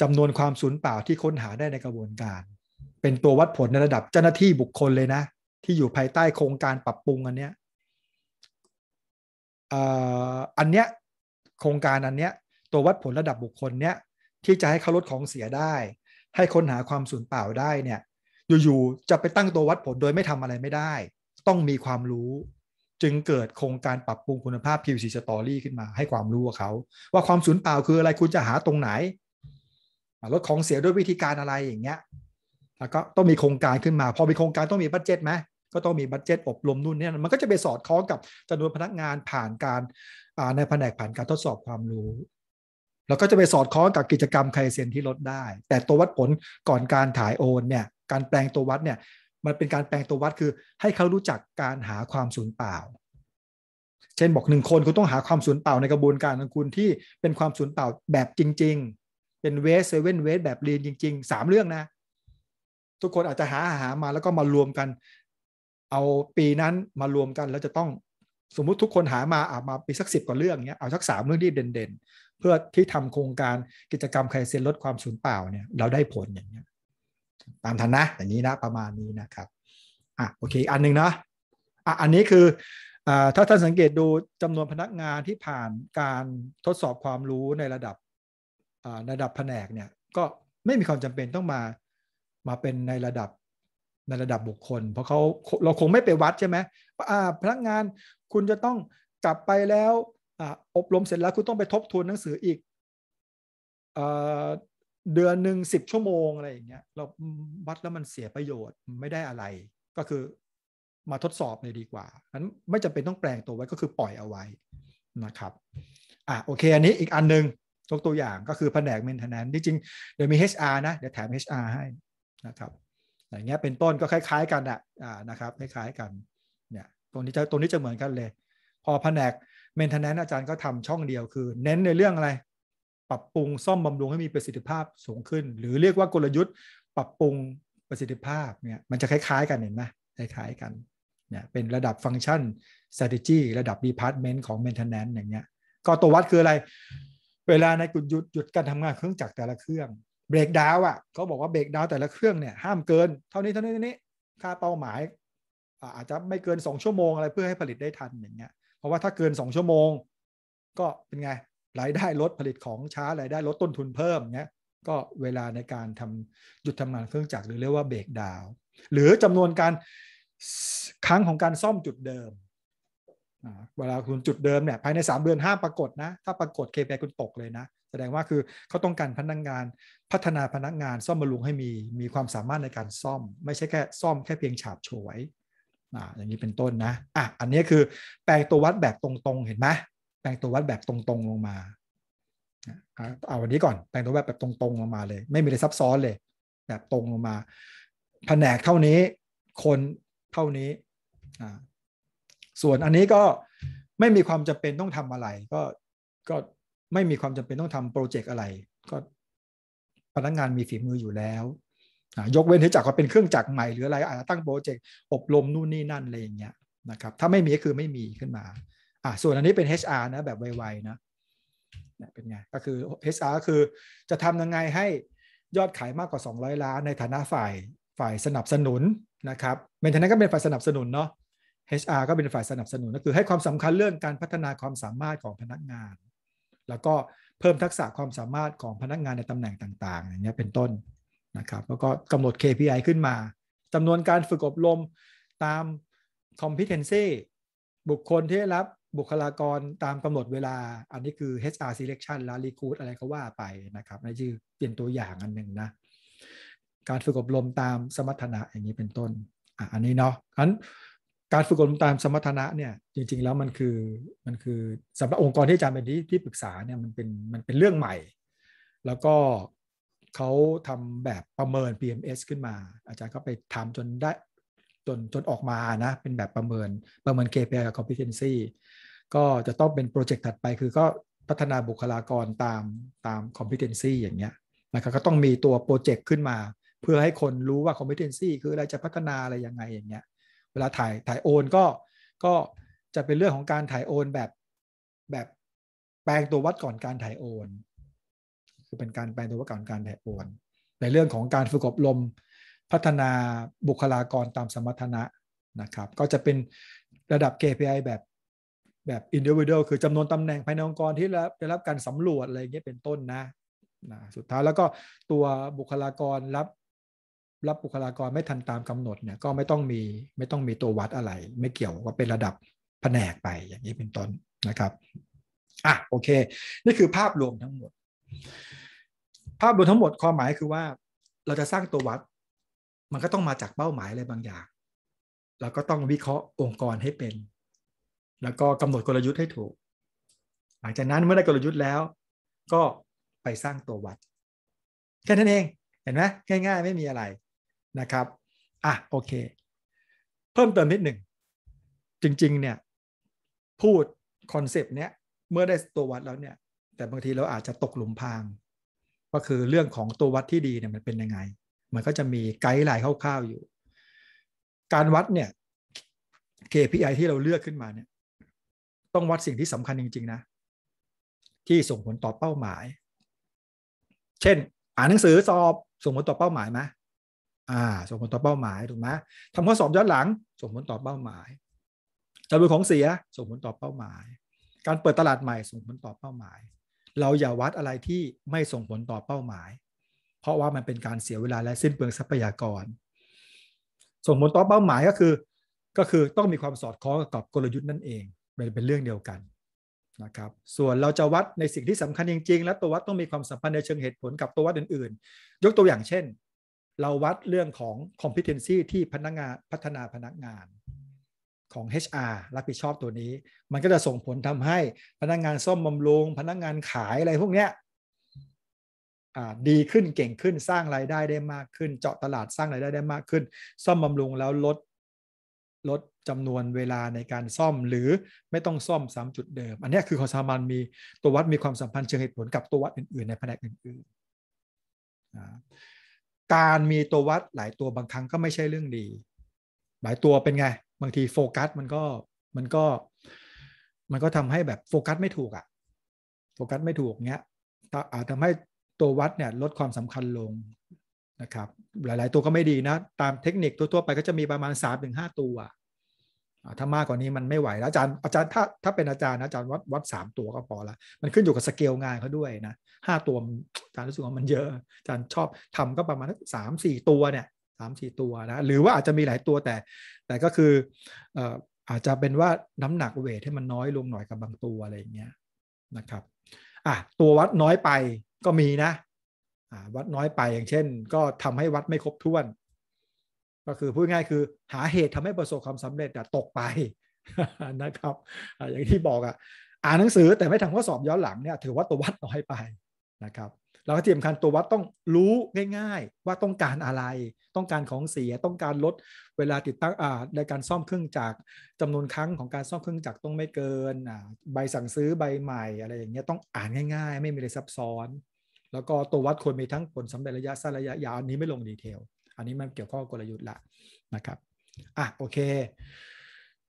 จำนวนความสูญเปล่าที่ค้นหาได้ในกระบวนการ เป็นตัววัดผลในระดับเจ้าหน้าที่บุคคลเลยนะ ที่อยู่ภายใต้โครงการปรับปรุงอันเนี้ยอันเนี้ยโครงการอันเนี้ยตัววัดผลระดับบุคคลเนี้ยที่จะให้เขาลดของเสียได้ให้ค้นหาความสูญเปล่าได้เนี่ย อยู่ ๆ จะไปตั้งตัววัดผลโดยไม่ทำอะไรไม่ได้ ต้องมีความรู้ จึงเกิดโครงการปรับปรุงคุณภาพ PVC Story ขึ้นมาให้ความรู้กับเขา ว่าความสูญเปล่าคืออะไรคุณจะหาตรงไหนลดของเสียด้วยวิธีการอะไรอย่างเงี้ยแล้วก็ต้องมีโครงการขึ้นมาพอมีโครงการต้องมีบัตเจ็ตไหมก็ต้องมีบัตเจ็ตอบรมนู่นเนี่ยมันก็จะไปสอดคล้องกับจำนวนพนักงานผ่านการในแผนกผ่านการทดสอบความรู้แล้วก็จะไปสอดคล้องกับกิจกรรมไคเซนที่ลดได้ แต่ตัววัดผลก่อนการถ่ายโอนเนี่ย การแปลงตัววัดเนี่ยมันเป็นการแปลงตัววัดคือให้เขารู้จักการหาความสูญเปล่า เช่นบอกหนึ่งคนคุณต้องหาความสูญเปล่าในกระบวนการของคุณที่เป็นความสูญเปล่าแบบจริง ๆ เป็นเวสเซเว่นเวสแบบเรียนจริงๆสามเรื่องนะ ทุกคนอาจจะหาหามาแล้วก็มารวมกัน เอาปีนั้นมารวมกันแล้วจะต้องสมมุติทุกคนหามาอามาไปสักสิบกว่าเรื่องเนี้ยเอาสักสามเรื่องที่เด่นเพื่อที่ทำโครงการกิจกรรมไคเซนลดความสูญเปล่าเนี่ยเราได้ผลอย่างเงี้ยตามทันนะอย่างนี้นะ ประมาณนี้นะครับอ่ะโอเคอันหนึ่งนะอ่ะอันนี้คืออ่าถ้าท่านสังเกตดูจำนวนพนักงานที่ผ่านการทดสอบความรู้ในระดับอ่าระดับแผนกเนี่ยก็ไม่มีความจำเป็นต้องมามาเป็นในระดับในระดับบุคคล เพราะเขาเราคงไม่ไปวัดใช่ไหมอ่พนักงานคุณจะต้องกลับไปแล้วอบรมเสร็จแล้วคุณต้องไปทบทวนหนังสืออีกเดือนหนึ่งสิบชั่วโมงอะไรอย่างเงี้ยเราวัดแล้วมันเสียประโยชน์ไม่ได้อะไร ก็คือมาทดสอบเลยดีกว่านั้นไม่จำเป็นต้องแปลงตัวไว้ก็คือปล่อยเอาไว้นะครับอ่ะโอเคอันนี้อีกอันนึงยกตัวอย่างก็คือแผนกเมนเทนน a n ที่จริงเดี๋ยวมี HR นะ เดี๋ยวแถม HR ให้นะครับอย่างเงี้ยเป็นต้นก็คล้าย ๆกันอ่ะนะครับคล้ายๆกันเนี่ยตรงนี้จะตรงนี้จะเหมือนกันเลย พอแผนกเมนเทนแนนอาจารย์ก็ทำช่องเดียวคือเน้นในเรื่องอะไร ปรับปรุงซ่อมบำรุงให้มีประสิทธิภาพสูงขึ้น หรือเรียกว่ากลยุทธ์ปรับปรุงประสิทธิภาพเนี่ยมันจะคล้าย ๆกันเห็นไหมคล้ายๆกันเนี่ยเป็นระดับฟังก์ชัน strategy ระดับ department ของ maintenance อย่างเงี้ยก็ตัววัดคืออะไร เวลาในกุญยุดหยุดการทำงานเครื่องจักรแต่ละเครื่องเบรกดาวอ่ะเขาบอกว่าเบรกดาวแต่ละเครื่องเนี่ยห้ามเกิน เท่านี้เท่านี้เท่านี้ค่าเป้าหมาย อาจจะไม่เกิน 2 ชั่วโมงอะไรเพื่อให้ผลิตได้ทันอย่างเงี้ยเพราะว่าถ้าเกิน 2 ชั่วโมงก็เป็นไงรายได้ลดผลิตของช้ารายได้ลดต้นทุนเพิ่มเนี้ยก็เวลาในการทำหยุดทำงานเครื่องจักรหรือเรียกว่าเบรกดาวหรือจำนวนการครั้งของการซ่อมจุดเดิมเวลาคุณจุดเดิมเนี่ยภายใน3เดือนห้าปรากฏนะถ้าปรากฏคแปคุณตกเลยนะแสดงว่าคือเขาต้องการพนักงงานพัฒนาพนักงงานซ่อมบำรุงให้มีมีความสามารถในการซ่อม ไม่ใช่แค่ ซ่อมแค่เพียงฉาบฉวยอ่าอย่างนี้เป็นต้นนะ อ่ะ อันนี้คือแปลงตัววัดแบบตรงๆ เห็นไหมแปลงตัววัดแบบตรงๆ ลงมาเอาวันนี้ก่อน แปลงตัววัดแบบตรงๆ ลงมาเลย ไม่มีอะไรซับซ้อนเลย แบบตรงลงมาแผนกเท่านี้ คนเท่านี้ ส่วนอันนี้ก็ไม่มีความจำเป็นต้องทำอะไร ก็ ก็ไม่มีความจำเป็นต้องทำโปรเจกต์อะไร ก็พนักงานมีฝีมืออยู่แล้วยกเว้นที่จากเาเป็นเครื่องจักรใหม่ หรืออะไรอาจจะตั้งโปรเจกต์อบรมนู่นนี่นั่นอะไรอย่างเงี้ยนะครับถ้าไม่มีก็คือไม่มีขึ้นมาอ่าส่วนอันนี้เป็น HR นะแบบไวๆนะเป็นไงก็คือ HR คือจะทำยังไงให้ยอดขายมากกว่า 200 ล้านในฐานะฝ่ายฝ่ายสนับสนุนนะครับเมนเทนนั้นก็เป็นฝ่ายสนับสนุนเนาะ HR ก็เป็นฝ่ายสนับสนุนก็คือให้ความสำคัญเรื่องการพัฒนาความสามารถของพนักงาน แล้วก็เพิ่มทักษะความสามารถของพนักงานในตำแหน่งต่างๆอย่างเงี้ยเป็นต้นนะครับ แล้วก็กำหนด KPI ขึ้นมาจำนวนการฝึกอบรมตาม competency บุคคลที่ได้รับบุคลากรตามกำหนดเวลา อันนี้คือ HR selection และ recruit อะไรก็ว่าไปนะครับนี่คือเปลี่ยนตัวอย่างอันหนึ่งนะ การฝึกอบรมตามสมรรถนะอย่างนี้เป็นต้นอ่ะอันนี้เนาะอันการฝึกอบรมตามสมรรถนะเนี่ย จริง ๆ แล้วมันคือมันคือสำหรับองค์กรที่อาจารย์เป็นที่ที่ปรึกษาเนี่ยมันเป็นมันเป็นเรื่องใหม่ แล้วก็เขาทำแบบประเมิน PMS ขึ้นมาอาจารย์ก็ไปทำจนได้จน จนออกมานะเป็นแบบประเมินประเมิน KPI กับ competency ก็จะต้องเป็นโปรเจกต์ถัดไปคือก็พัฒนาบุคลากรตามตาม competency อย่างเงี้ยนะครับก็ต้องมีตัวโปรเจกต์ขึ้นมาเพื่อให้คนรู้ว่า competency คืออะไรจะพัฒนาอะไรยังไงอย่างเงี้ยเวลาถ่ายถ่ายโอนก็ก็จะเป็นเรื่องของการถ่ายโอนแบบ แบบแปลงตัววัดก่อนการถ่ายโอนคือเป็นการแปลตัวว่าการการแผ่ปวน ในเรื่องของการฝึกอบรมพัฒนาบุคลากรตามสมรรถนะนะครับ ก็จะเป็นระดับ KPI แบบแบบ individual คือจำนวนตำแหน่งภายในองค์กรที่ได้รับการสำรวจอะไรเงี้ยเป็นต้นนะนะ สุดท้ายแล้วก็ตัวบุคลากรรับรับบุคลากรไม่ทันตามกำหนดเนี่ยก็ไม่ต้องมีไม่ต้องมีตัววัดอะไร ไม่เกี่ยวว่าเป็นระดับแผนกไปอย่างนี้เป็นต้นนะครับอ่ะโอเคนี่คือภาพรวมทั้งหมดภาพรวมทั้งหมดความหมายคือว่าเราจะสร้างตัววัด มันก็ต้องมาจากเป้าหมายอะไรบางอย่าง เราก็ต้องวิเคราะห์องค์กรให้เป็น แล้วก็กำหนดกลยุทธ์ให้ถูก หลังจากนั้นเมื่อได้กลยุทธ์แล้วก็ไปสร้างตัววัดแค่นั้นเอง เห็นไหมง่ายๆ ไม่มีอะไรนะครับ อ่ะ โอเค เพิ่มเติมนิดหนึ่ง จริงๆเนี่ย พูดคอนเซปต์เนี้ยเมื่อได้ตัววัดแล้วเนี่ยแต่บางทีเราอาจจะตกหลุมพราง ก็คือเรื่องของตัววัดที่ดีเนี่ยมันเป็นยังไง มันก็จะมีไกด์ไลน์คร่าวๆอยู่ การวัดเนี่ย KPI ที่เราเลือกขึ้นมาเนี่ยต้องวัดสิ่งที่สำคัญจริง ๆ นะ ที่ส่งผลต่อเป้าหมาย เช่น อ่านหนังสือสอบส่งผลต่อเป้าหมายไหมอ่าส่งผลต่อเป้าหมายถูกไหมทำข้อสอบย้อนหลังส่งผลต่อเป้าหมายจำนวนของเสียส่งผลต่อเป้าหมาย การเปิดตลาดใหม่ส่งผลต่อเป้าหมายเราอย่าวัดอะไรที่ไม่ส่งผลต่อเป้าหมาย เพราะว่ามันเป็นการเสียเวลาและสิ้นเปลืองทรัพยากร ส่งผลต่อเป้าหมายก็คือ ก็คือต้องมีความสอดคล้องกับกลยุทธ์นั่นเองเป็นเรื่องเดียวกัน นะครับ ส่วนเราจะวัดในสิ่งที่สำคัญจริงๆ และตัววัดต้องมีความสัมพันธ์ในเชิงเหตุผลกับตัววัดอื่น ๆ ยกตัวอย่างเช่น เราวัดเรื่องของ competency ที่พนักงานพัฒนาพนักงานของ HR รับผิดชอบตัวนี้ มันก็จะส่งผลทำให้พนักงงานซ่อมบำรุง พนักงงานขายอะไรพวกเนี้ยดีขึ้น เก่งขึ้น สร้างรายได้ได้มากขึ้น เจาะตลาด สร้างรายได้ได้มากขึ้น ซ่อมบำรุง แล้วลด ลดจำนวนเวลาในการซ่อมหรือไม่ต้องซ่อมซ้ำจุดเดิม อันนี้คือคอสามันมีตัววัดมีความสัมพันธ์เชิงเหตุผลกับตัววัดอื่นๆในแผนกอื่นๆ การมีตัววัดหลายตัวบางครั้งก็ไม่ใช่เรื่องดีหลายตัวเป็นไง บางทีโฟกัสมันก็มันก็มันก็ทำให้แบบโฟกัสไม่ถูกอะ่ะโฟกัสไม่ถูกเงี้ยอาจทำให้ตัววัดเนี่ยลดความสำคัญลงนะครับ หลายๆตัวก็ไม่ดีนะ ตามเทคนิคทั่วๆไปก็จะมีประมาณ3าถึงหตัว ถ้ามากกว่านี้มันไม่ไหวแล้วอาจารย์ อาจารย์ถ้าถ้าเป็นอาจารย์นะอาจารย์วัดวัดสามตัวก็พอละ มันขึ้นอยู่กับสเกลงานเขาด้วยนะห้าตัวอาจารย์รู้สึกว่ามันเยอะอาจารย์ชอบทำก็ประมาณสามสี่ตัวเนี่ยสามสี่ตัวนะหรือว่าอาจจะมีหลายตัวแต่ แต่ก็คืออาจจะเป็นว่าน้ำหนักเวทให้มันน้อยลงหน่อยกับบางตัวอะไรอย่างเงี้ยนะครับอ่ะตัววัดน้อยไปก็มีนะอ่าวัดน้อยไปอย่างเช่น ก็ทำให้วัดไม่ครบถ้วน ก็คือพูดง่ายคือหาเหตุทำให้ประสบความสำเร็จแต่ตกไปนะครับ อย่างที่บอก อ่ะอ่านหนังสือแต่ไม่ทำข้อสอบย้อนหลังเนี่ยถือว่าตัววัดน้อยไปนะครับแล้วก็ที่สำคัญตัววัดต้องรู้ง่ายๆว่าต้องการอะไร ต้องการของเสียต้องการลดเวลาติดตั้งในการซ่อมเครื่องจักรจำนวนครั้งของการซ่อมเครื่องจักรต้องไม่เกิน ใบสั่งซื้อใบใหม่ อะไรอย่างเงี้ยต้องอ่านง่าย ๆ ไม่มีอะไรซับซ้อน แล้วก็ตัววัดควรมีทั้งผลสำเร็จระยะสั้นระยะยาวอันนี้ไม่ลงดีเทลอันนี้มันเกี่ยวข้องกลยุทธ์ละนะครับอ่ะโอเค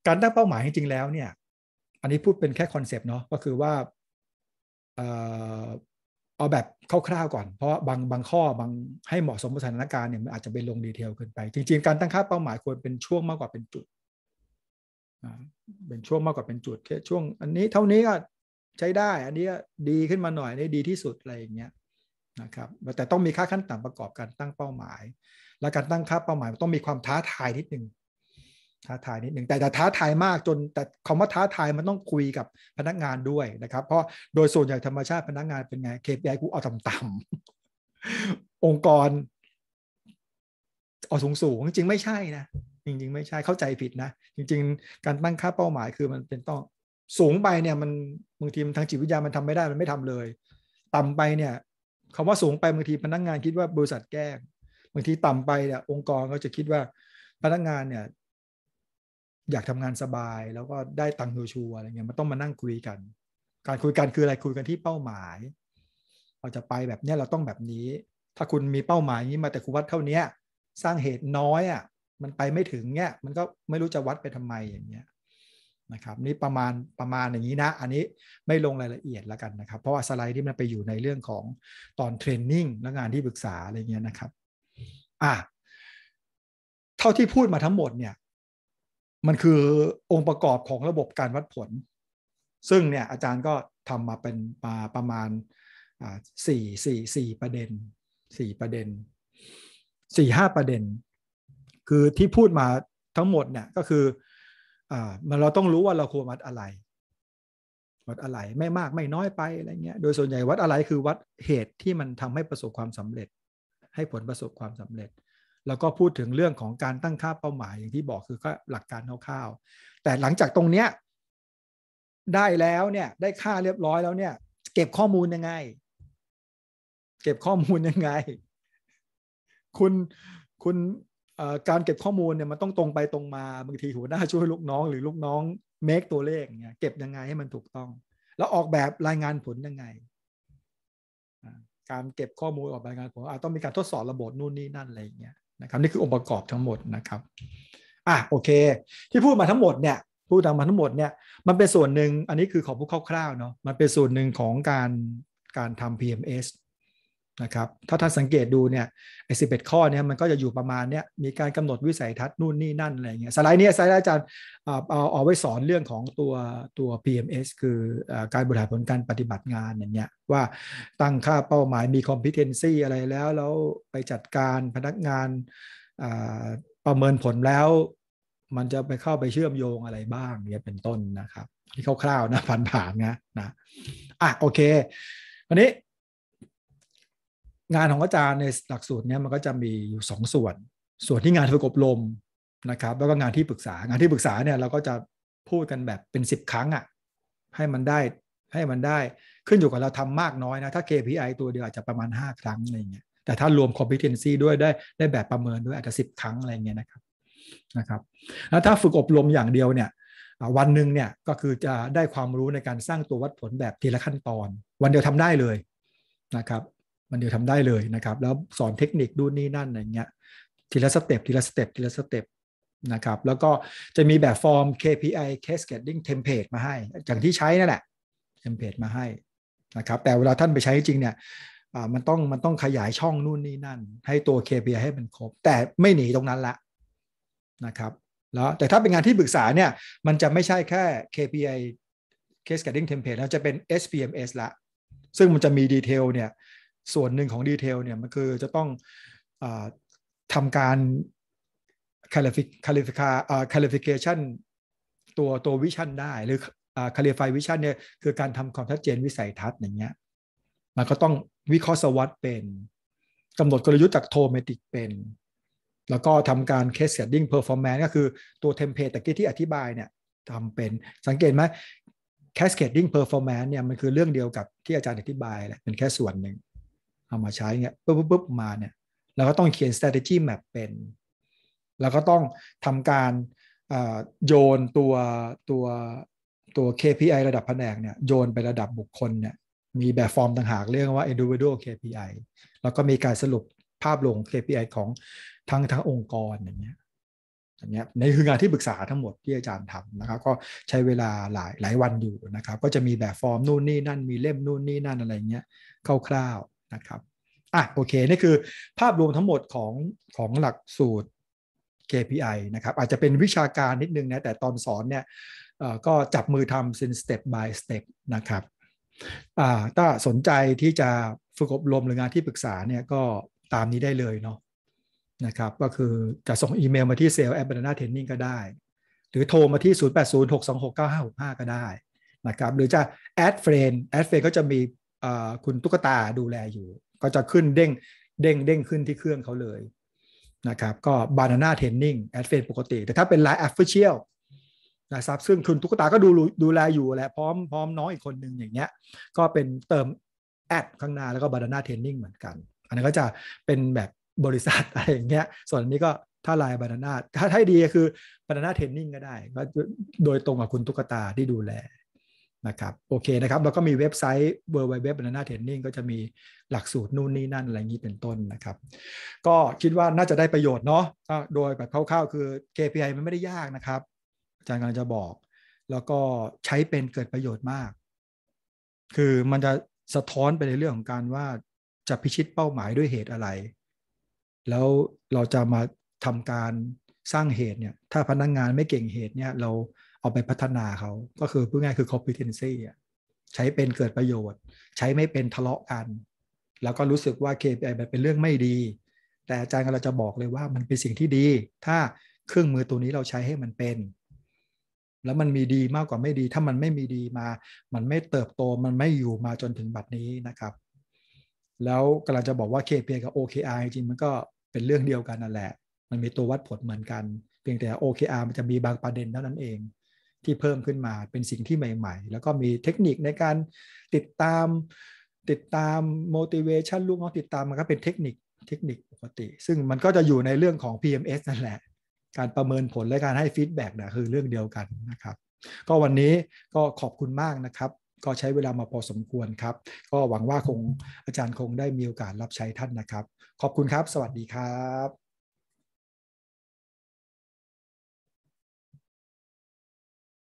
การตั้งเป้าหมายจริงๆแล้วเนี่ย อันนี้พูดเป็นแค่คอนเซปต์เนาะก็คือว่าเอาแบบคร่าวๆก่อนเพราะบางบางข้อบางให้เหมาะสมกับสถานการณ์เนี่ยมันอาจจะเป็นลงดีเทลเกินไปจริง ๆ การตั้งค่าเป้าหมายควรเป็นช่วงมากกว่าเป็นจุดเป็นช่วงมากกว่าเป็นจุดแค่ช่วงอันนี้เท่านี้ก็ใช้ได้อันนี้ดีขึ้นมาหน่อยนี่ดีที่สุดอะไรอย่างเงี้ยนะครับแต่ต้องมีค่าขั้นต่ำประกอบการตั้งเป้าหมาย และการตั้งค่าเป้าหมายต้องมีความท้าทายนิดนึงท้าทายนิดหนึ่งแต่แต่ท้าทายมากจน แต่คำว่าท้าทายมันต้องคุยกับพนักงานด้วยนะครับ เพราะโดยส่วนใหญ่ธรรมชาติพนักงานเป็นไง KPI กูเอาต่ำๆองค์กรเอาสูงสูง จริงไม่ใช่นะจริง ๆไม่ใช่เข้าใจผิดนะจริง ๆ การตั้งค่าเป้าหมายคือมันเป็นต้องสูงไปเนี่ย มันบางทีมทางจิตวิทยามันทำไม่ได้มันไม่ทำเลยต่ำไปเนี่ยคาว่าสูงไปบางทีพนักงานคิดว่าบริษัทแกล้งบางทีต่ำไปเนี่ยองค์กรก็จะคิดว่าพนักงานเนี่ยอยากทำงานสบายแล้วก็ได้ตังค์ชัวอะไรเงี้ยมันต้องมานั่งคุยกัน การคุยกันคืออะไรคุยกันที่เป้าหมาย เราจะไปแบบเนี้ยเราต้องแบบนี้ ถ้าคุณมีเป้าหมายนี้มาแต่คุณวัดเท่าเนี้ยสร้างเหตุน้อยอะ่ะมันไปไม่ถึงเนี้ยมันก็ไม่รู้จะวัดไปทำไมอย่างเงี้ยนะครับนี่ประมาณประมาณอย่างนี้นะ อันนี้ไม่ลงรายละเอียดแล้วกันนะครับ เพราะว่าสไลด์ที่มันไปอยู่ในเรื่องของตอนเทรนนิ่งและงานที่ปรึกษาอะไรเงี้ยนะครับอ่ะเท่าที่พูดมาทั้งหมดเนี่ยมันคือองค์ประกอบของระบบการวัดผล ซึ่งเนี่ยอาจารย์ก็ทำมาเป็นมาประมาณสี่สี่สี่ประเด็นสี่ประเด็นสี่ห้าประเด็น คือที่พูดมาทั้งหมดเนี่ยก็คืออ่ามันเราต้องรู้ว่าเราควรวัดอะไร วัดอะไรไม่มากไม่น้อยไปอะไรเงี้ยโดยส่วนใหญ่วัดอะไรคือวัดเหตุที่มันทำให้ประสบความสำเร็จ ให้ผลประสบความสำเร็จแล้วก็พูดถึงเรื่องของการตั้งค่าเป้าหมายอย่างที่บอกคือก็หลักการคร่าวๆแต่หลังจากตรงเนี้ยได้แล้วเนี่ยได้ค่าเรียบร้อยแล้วเนี่ย เก็บข้อมูลยังไง เก็บข้อมูลยังไง คุณคุณการเก็บข้อมูลเนี่ยมันต้องตรงไปตรงมาบางทีหัวหน้าช่วยลูกน้องหรือลูกน้องเมคตัวเลขเนี่ย เก็บยังไงให้มันถูกต้อง แล้วออกแบบรายงานผลยังไง การเก็บข้อมูลออกรายงานผลอาจต้องมีการทดสอบระบบนู่นนี่นั่นอะไรอย่างเงี้ยนะครับนี่คือ องค์ประกอบทั้งหมด นะครับอ่ะโอเคที่พูดมาทั้งหมดเนี่ยพูดมาทั้งหมดเนี่ยมันเป็นส่วนหนึ่งอันนี้คือของผู้คร่าวๆเนาะมันเป็นส่วนหนึ่งของการการทำ PMS นะครับถ้าท่านสังเกตดูเนี่ยไอ้สิข้อเนี่ยมันก็จะอยู่ประมาณเนี่ยมีการกำหนดวิสัยทัศน์นู่นนี่นั่นอะไรเงี้ยสไลด์นี้สไลด์อาจารย์เอาเอาไว้สอนเรื่องของตัวตัว PMS คือการบริหารผลการปฏิบัติงานอย่างเงี้ยว่าตั้งค่าเป้าหมายมี competency อะไรแล้ว แล้วไปจัดการพนักงานประเมินผลแล้ว มันจะไปเข้าไปเชื่อมโยงอะไรบ้างเนี่ยเป็นต้นนะครับที่คร่าวๆนะผ่านๆนะนะอ่ะโอเควันนี้งานของอาจารย์ในหลักสูตรเนี้ยมันก็จะมีอยู่สองส่วน ส่วนที่งานฝึกอบรมนะครับ แล้วก็งานที่ปรึกษางานที่ปรึกษาเนี่ยเราก็จะพูดกันแบบเป็นสิบครั้งอะ่ะให้มันได้ให้มันได้ขึ้นอยู่กับเราทำมากน้อยนะ ถ้า KPI ตัวเดียวอาจจะประมาณ 5 ครั้งอะไรเงี้ยแต่ถ้ารวม competency ด้วยได้ได้แบบประเมินด้วยอาจจะ 10 ครั้งอะไรเงี้ยนะครับนะครับ แล้วถ้าฝึกอบรมอย่างเดียวเนี่ยวันหนึ่งเนี่ยก็คือจะได้ความรู้ในการสร้างตัววัดผลแบบทีละขั้นตอน วันเดียวทำได้เลยนะครับมันเดียวทำได้เลยนะครับ แล้วสอนเทคนิคดูนี่นั่นอะไรเงี้ยทีละสเต็ปทีละสเต็ปทีละสเต็ปนะครับ แล้วก็จะมีแบบฟอร์ม KPI Case a d i n g Template มาให้อย่างที่ใช้นั่นแหละ Template มาให้นะครับแต่เวลาท่านไปใช้จริงเนี่ยมันต้องมันต้องขยายช่องนู่นนี่นั่น ให้ตัว KPI ให้มันครบ แต่ไม่หนีตรงนั้นละ นะครับแล้วแต่ถ้าเป็นงานที่ปรึกษาเนี่ยมันจะไม่ใช่แค่ KPI Case a d i n g Template แล้วจะเป็น SPMS ละซึ่งมันจะมีดีเทลเนี่ยส่วนหนึ่งของดีเทลเนี่ยมันคือจะต้องอทำการ qualification ตัวตัววิชั่นได้หรือ clarify vision เนี่ยคือการทำความชัดเจนวิสัยทัศน์อย่างเงี้ยมันก็ต้องวิเคราะห์สวัสดเป็นกำหนดกลยุทธ์จากโทเมติกเป็น แล้วก็ทำการ case setting performance ก็คือ ตัวเทมเพลตตะกี้ที่อธิบายเนี่ยทำเป็น สังเกตไหม cascading performance เนี่ยมันคือเรื่องเดียวกับที่อาจารย์อธิบายแหละเป็นแค่ส่วนหนึ่งเอามาใช้เงี้ยปุ๊บปุ๊บมาเนี่ยเราก็ต้องเขียน strategy map เป็นแล้วก็ต้องทำการโยนตัวตัวตัว KPI ระดับแผนกเนี่ย โยนไประดับบุคคลเนี่ย มีแบบฟอร์มต่างหาก เรียกว่า individual KPI แล้วก็มีการสรุปภาพรวม KPI ของทั้งทั้งองค์กรอย่างเงี้ยอย่างเงี้ยนี่คืองานที่ปรึกษาทั้งหมดที่อาจารย์ทำนะครับก็ใช้เวลาหลายหลายวันอยู่นะครับก็จะมีแบบฟอร์มนู่นนี่นั่นมีเล่มนู่นนี่นั่นอะไรเงี้ยคร่าวนะครับ อ่ะโอเคนี่คือภาพรวมทั้งหมดของของหลักสูตร KPI นะครับอาจจะเป็นวิชาการนิดนึงนะแต่ตอนสอนเนี่ยก็จับมือทำเป็น step by step นะครับถ้าสนใจที่จะฝึกอบรมหรืองานที่ปรึกษาเนี่ยก็ตามนี้ได้เลยเนาะนะครับก็คือจะส่งอีเมลมาที่ sales at banana training ก็ได้ หรือโทรมาที่ 0806269565 ก็ได้นะครับหรือจะ add friend add friend ก็จะมีคุณตุ๊กตาดูแลอยู่ ก็จะขึ้นเด้งเด้งเด้งขึ้นที่เครื่องเขาเลยนะครับก็บานาน่าเทนนิ n g a d v a n c ปกติ แต่ถ้าเป็นลแอฟเฟอร์เชียลนะครับซึ่งคุณตุ๊กตาก็ดูดูแลอยู่แหละพร้อมพร้อมน้องอีกคนหนึ่งอย่างเงี้ยก็เป็นเติมแอดข้างหน้าแล้วก็บานาน่าเทนนิ่งเหมือนกัน อันนี้ก็จะเป็นแบบบริษัทอะไรอย่างเงี้ย ส่วนนี้ ก็ ถ้าลายบานาน่าถ้าให้ดีก็คือบานาน่าเทรนนิ่งก็ได้ก็โดยตรงกับคุณตุ๊กตาที่ดูแลนะครับโอเคนะครับแล้วก็มีเว็บไซต์ w w w b a n a n a t r a i นน n งก็จะมีหลักสูตรนู่นนี่นั่นอะไรนี้เป็นต้นนะครับ ก็คิดว่าน่าจะได้ประโยชน์เนาะโดยแบบคร่าวๆคือ KPI มันไม่ได้ยากนะครับอาจารย์กำลังจะบอก แล้วก็ใช้เป็นเกิดประโยชน์มาก คือมันจะสะท้อนไปในเรื่องของการว่าจะพิชิตเป้าหมายด้วยเหตุอะไร แล้วเราจะมาทำการสร้างเหตุเนี่ย ถ้าพนักงงานไม่เก่งเหตุเนี่ยเราเอาไปพัฒนาเขาก็คือพูดง่ายคือ competency ใช้เป็นเกิดประโยชน์ ใช้ไม่เป็นทะเลาะกันแล้วก็รู้สึกว่า KPI เป็นเรื่องไม่ดีแต่อาจารย์เราจะบอกเลยว่ามันเป็นสิ่งที่ดีถ้าเครื่องมือตัวนี้เราใช้ให้มันเป็น แล้วมันมีดีมากกว่าไม่ดี ถ้ามันไม่มีดีมามันไม่เติบโตมันไม่อยู่มาจนถึงบัดนี้นะครับ แล้วกำลังจะบอกว่า KPI กับ OKR จริงมันก็เป็นเรื่องเดียวกันนั่นแหละ มันมีตัววัดผลเหมือนกันเพียงแต่ OKR มันจะมีบางประเด็นเท่านั้นเองที่เพิ่มขึ้นมาเป็นสิ่งที่ใหม่ ๆ แล้วก็มีเทคนิคในการติดตาม ติดตาม motivation ลูกน้องติดตามมันก็เป็นเทคนิคเทคนิคปกติ ซึ่งมันก็จะอยู่ในเรื่องของ PMS นั่นแหละ การประเมินผลและการให้ฟีดแบ็กนะคือเรื่องเดียวกันนะครับ ก็วันนี้ก็ขอบคุณมากนะครับ ก็ใช้เวลามาพอสมควรครับ ก็หวังว่าคงอาจารย์คงได้มีโอกาสรับใช้ท่านนะครับ ขอบคุณครับสวัสดีครับ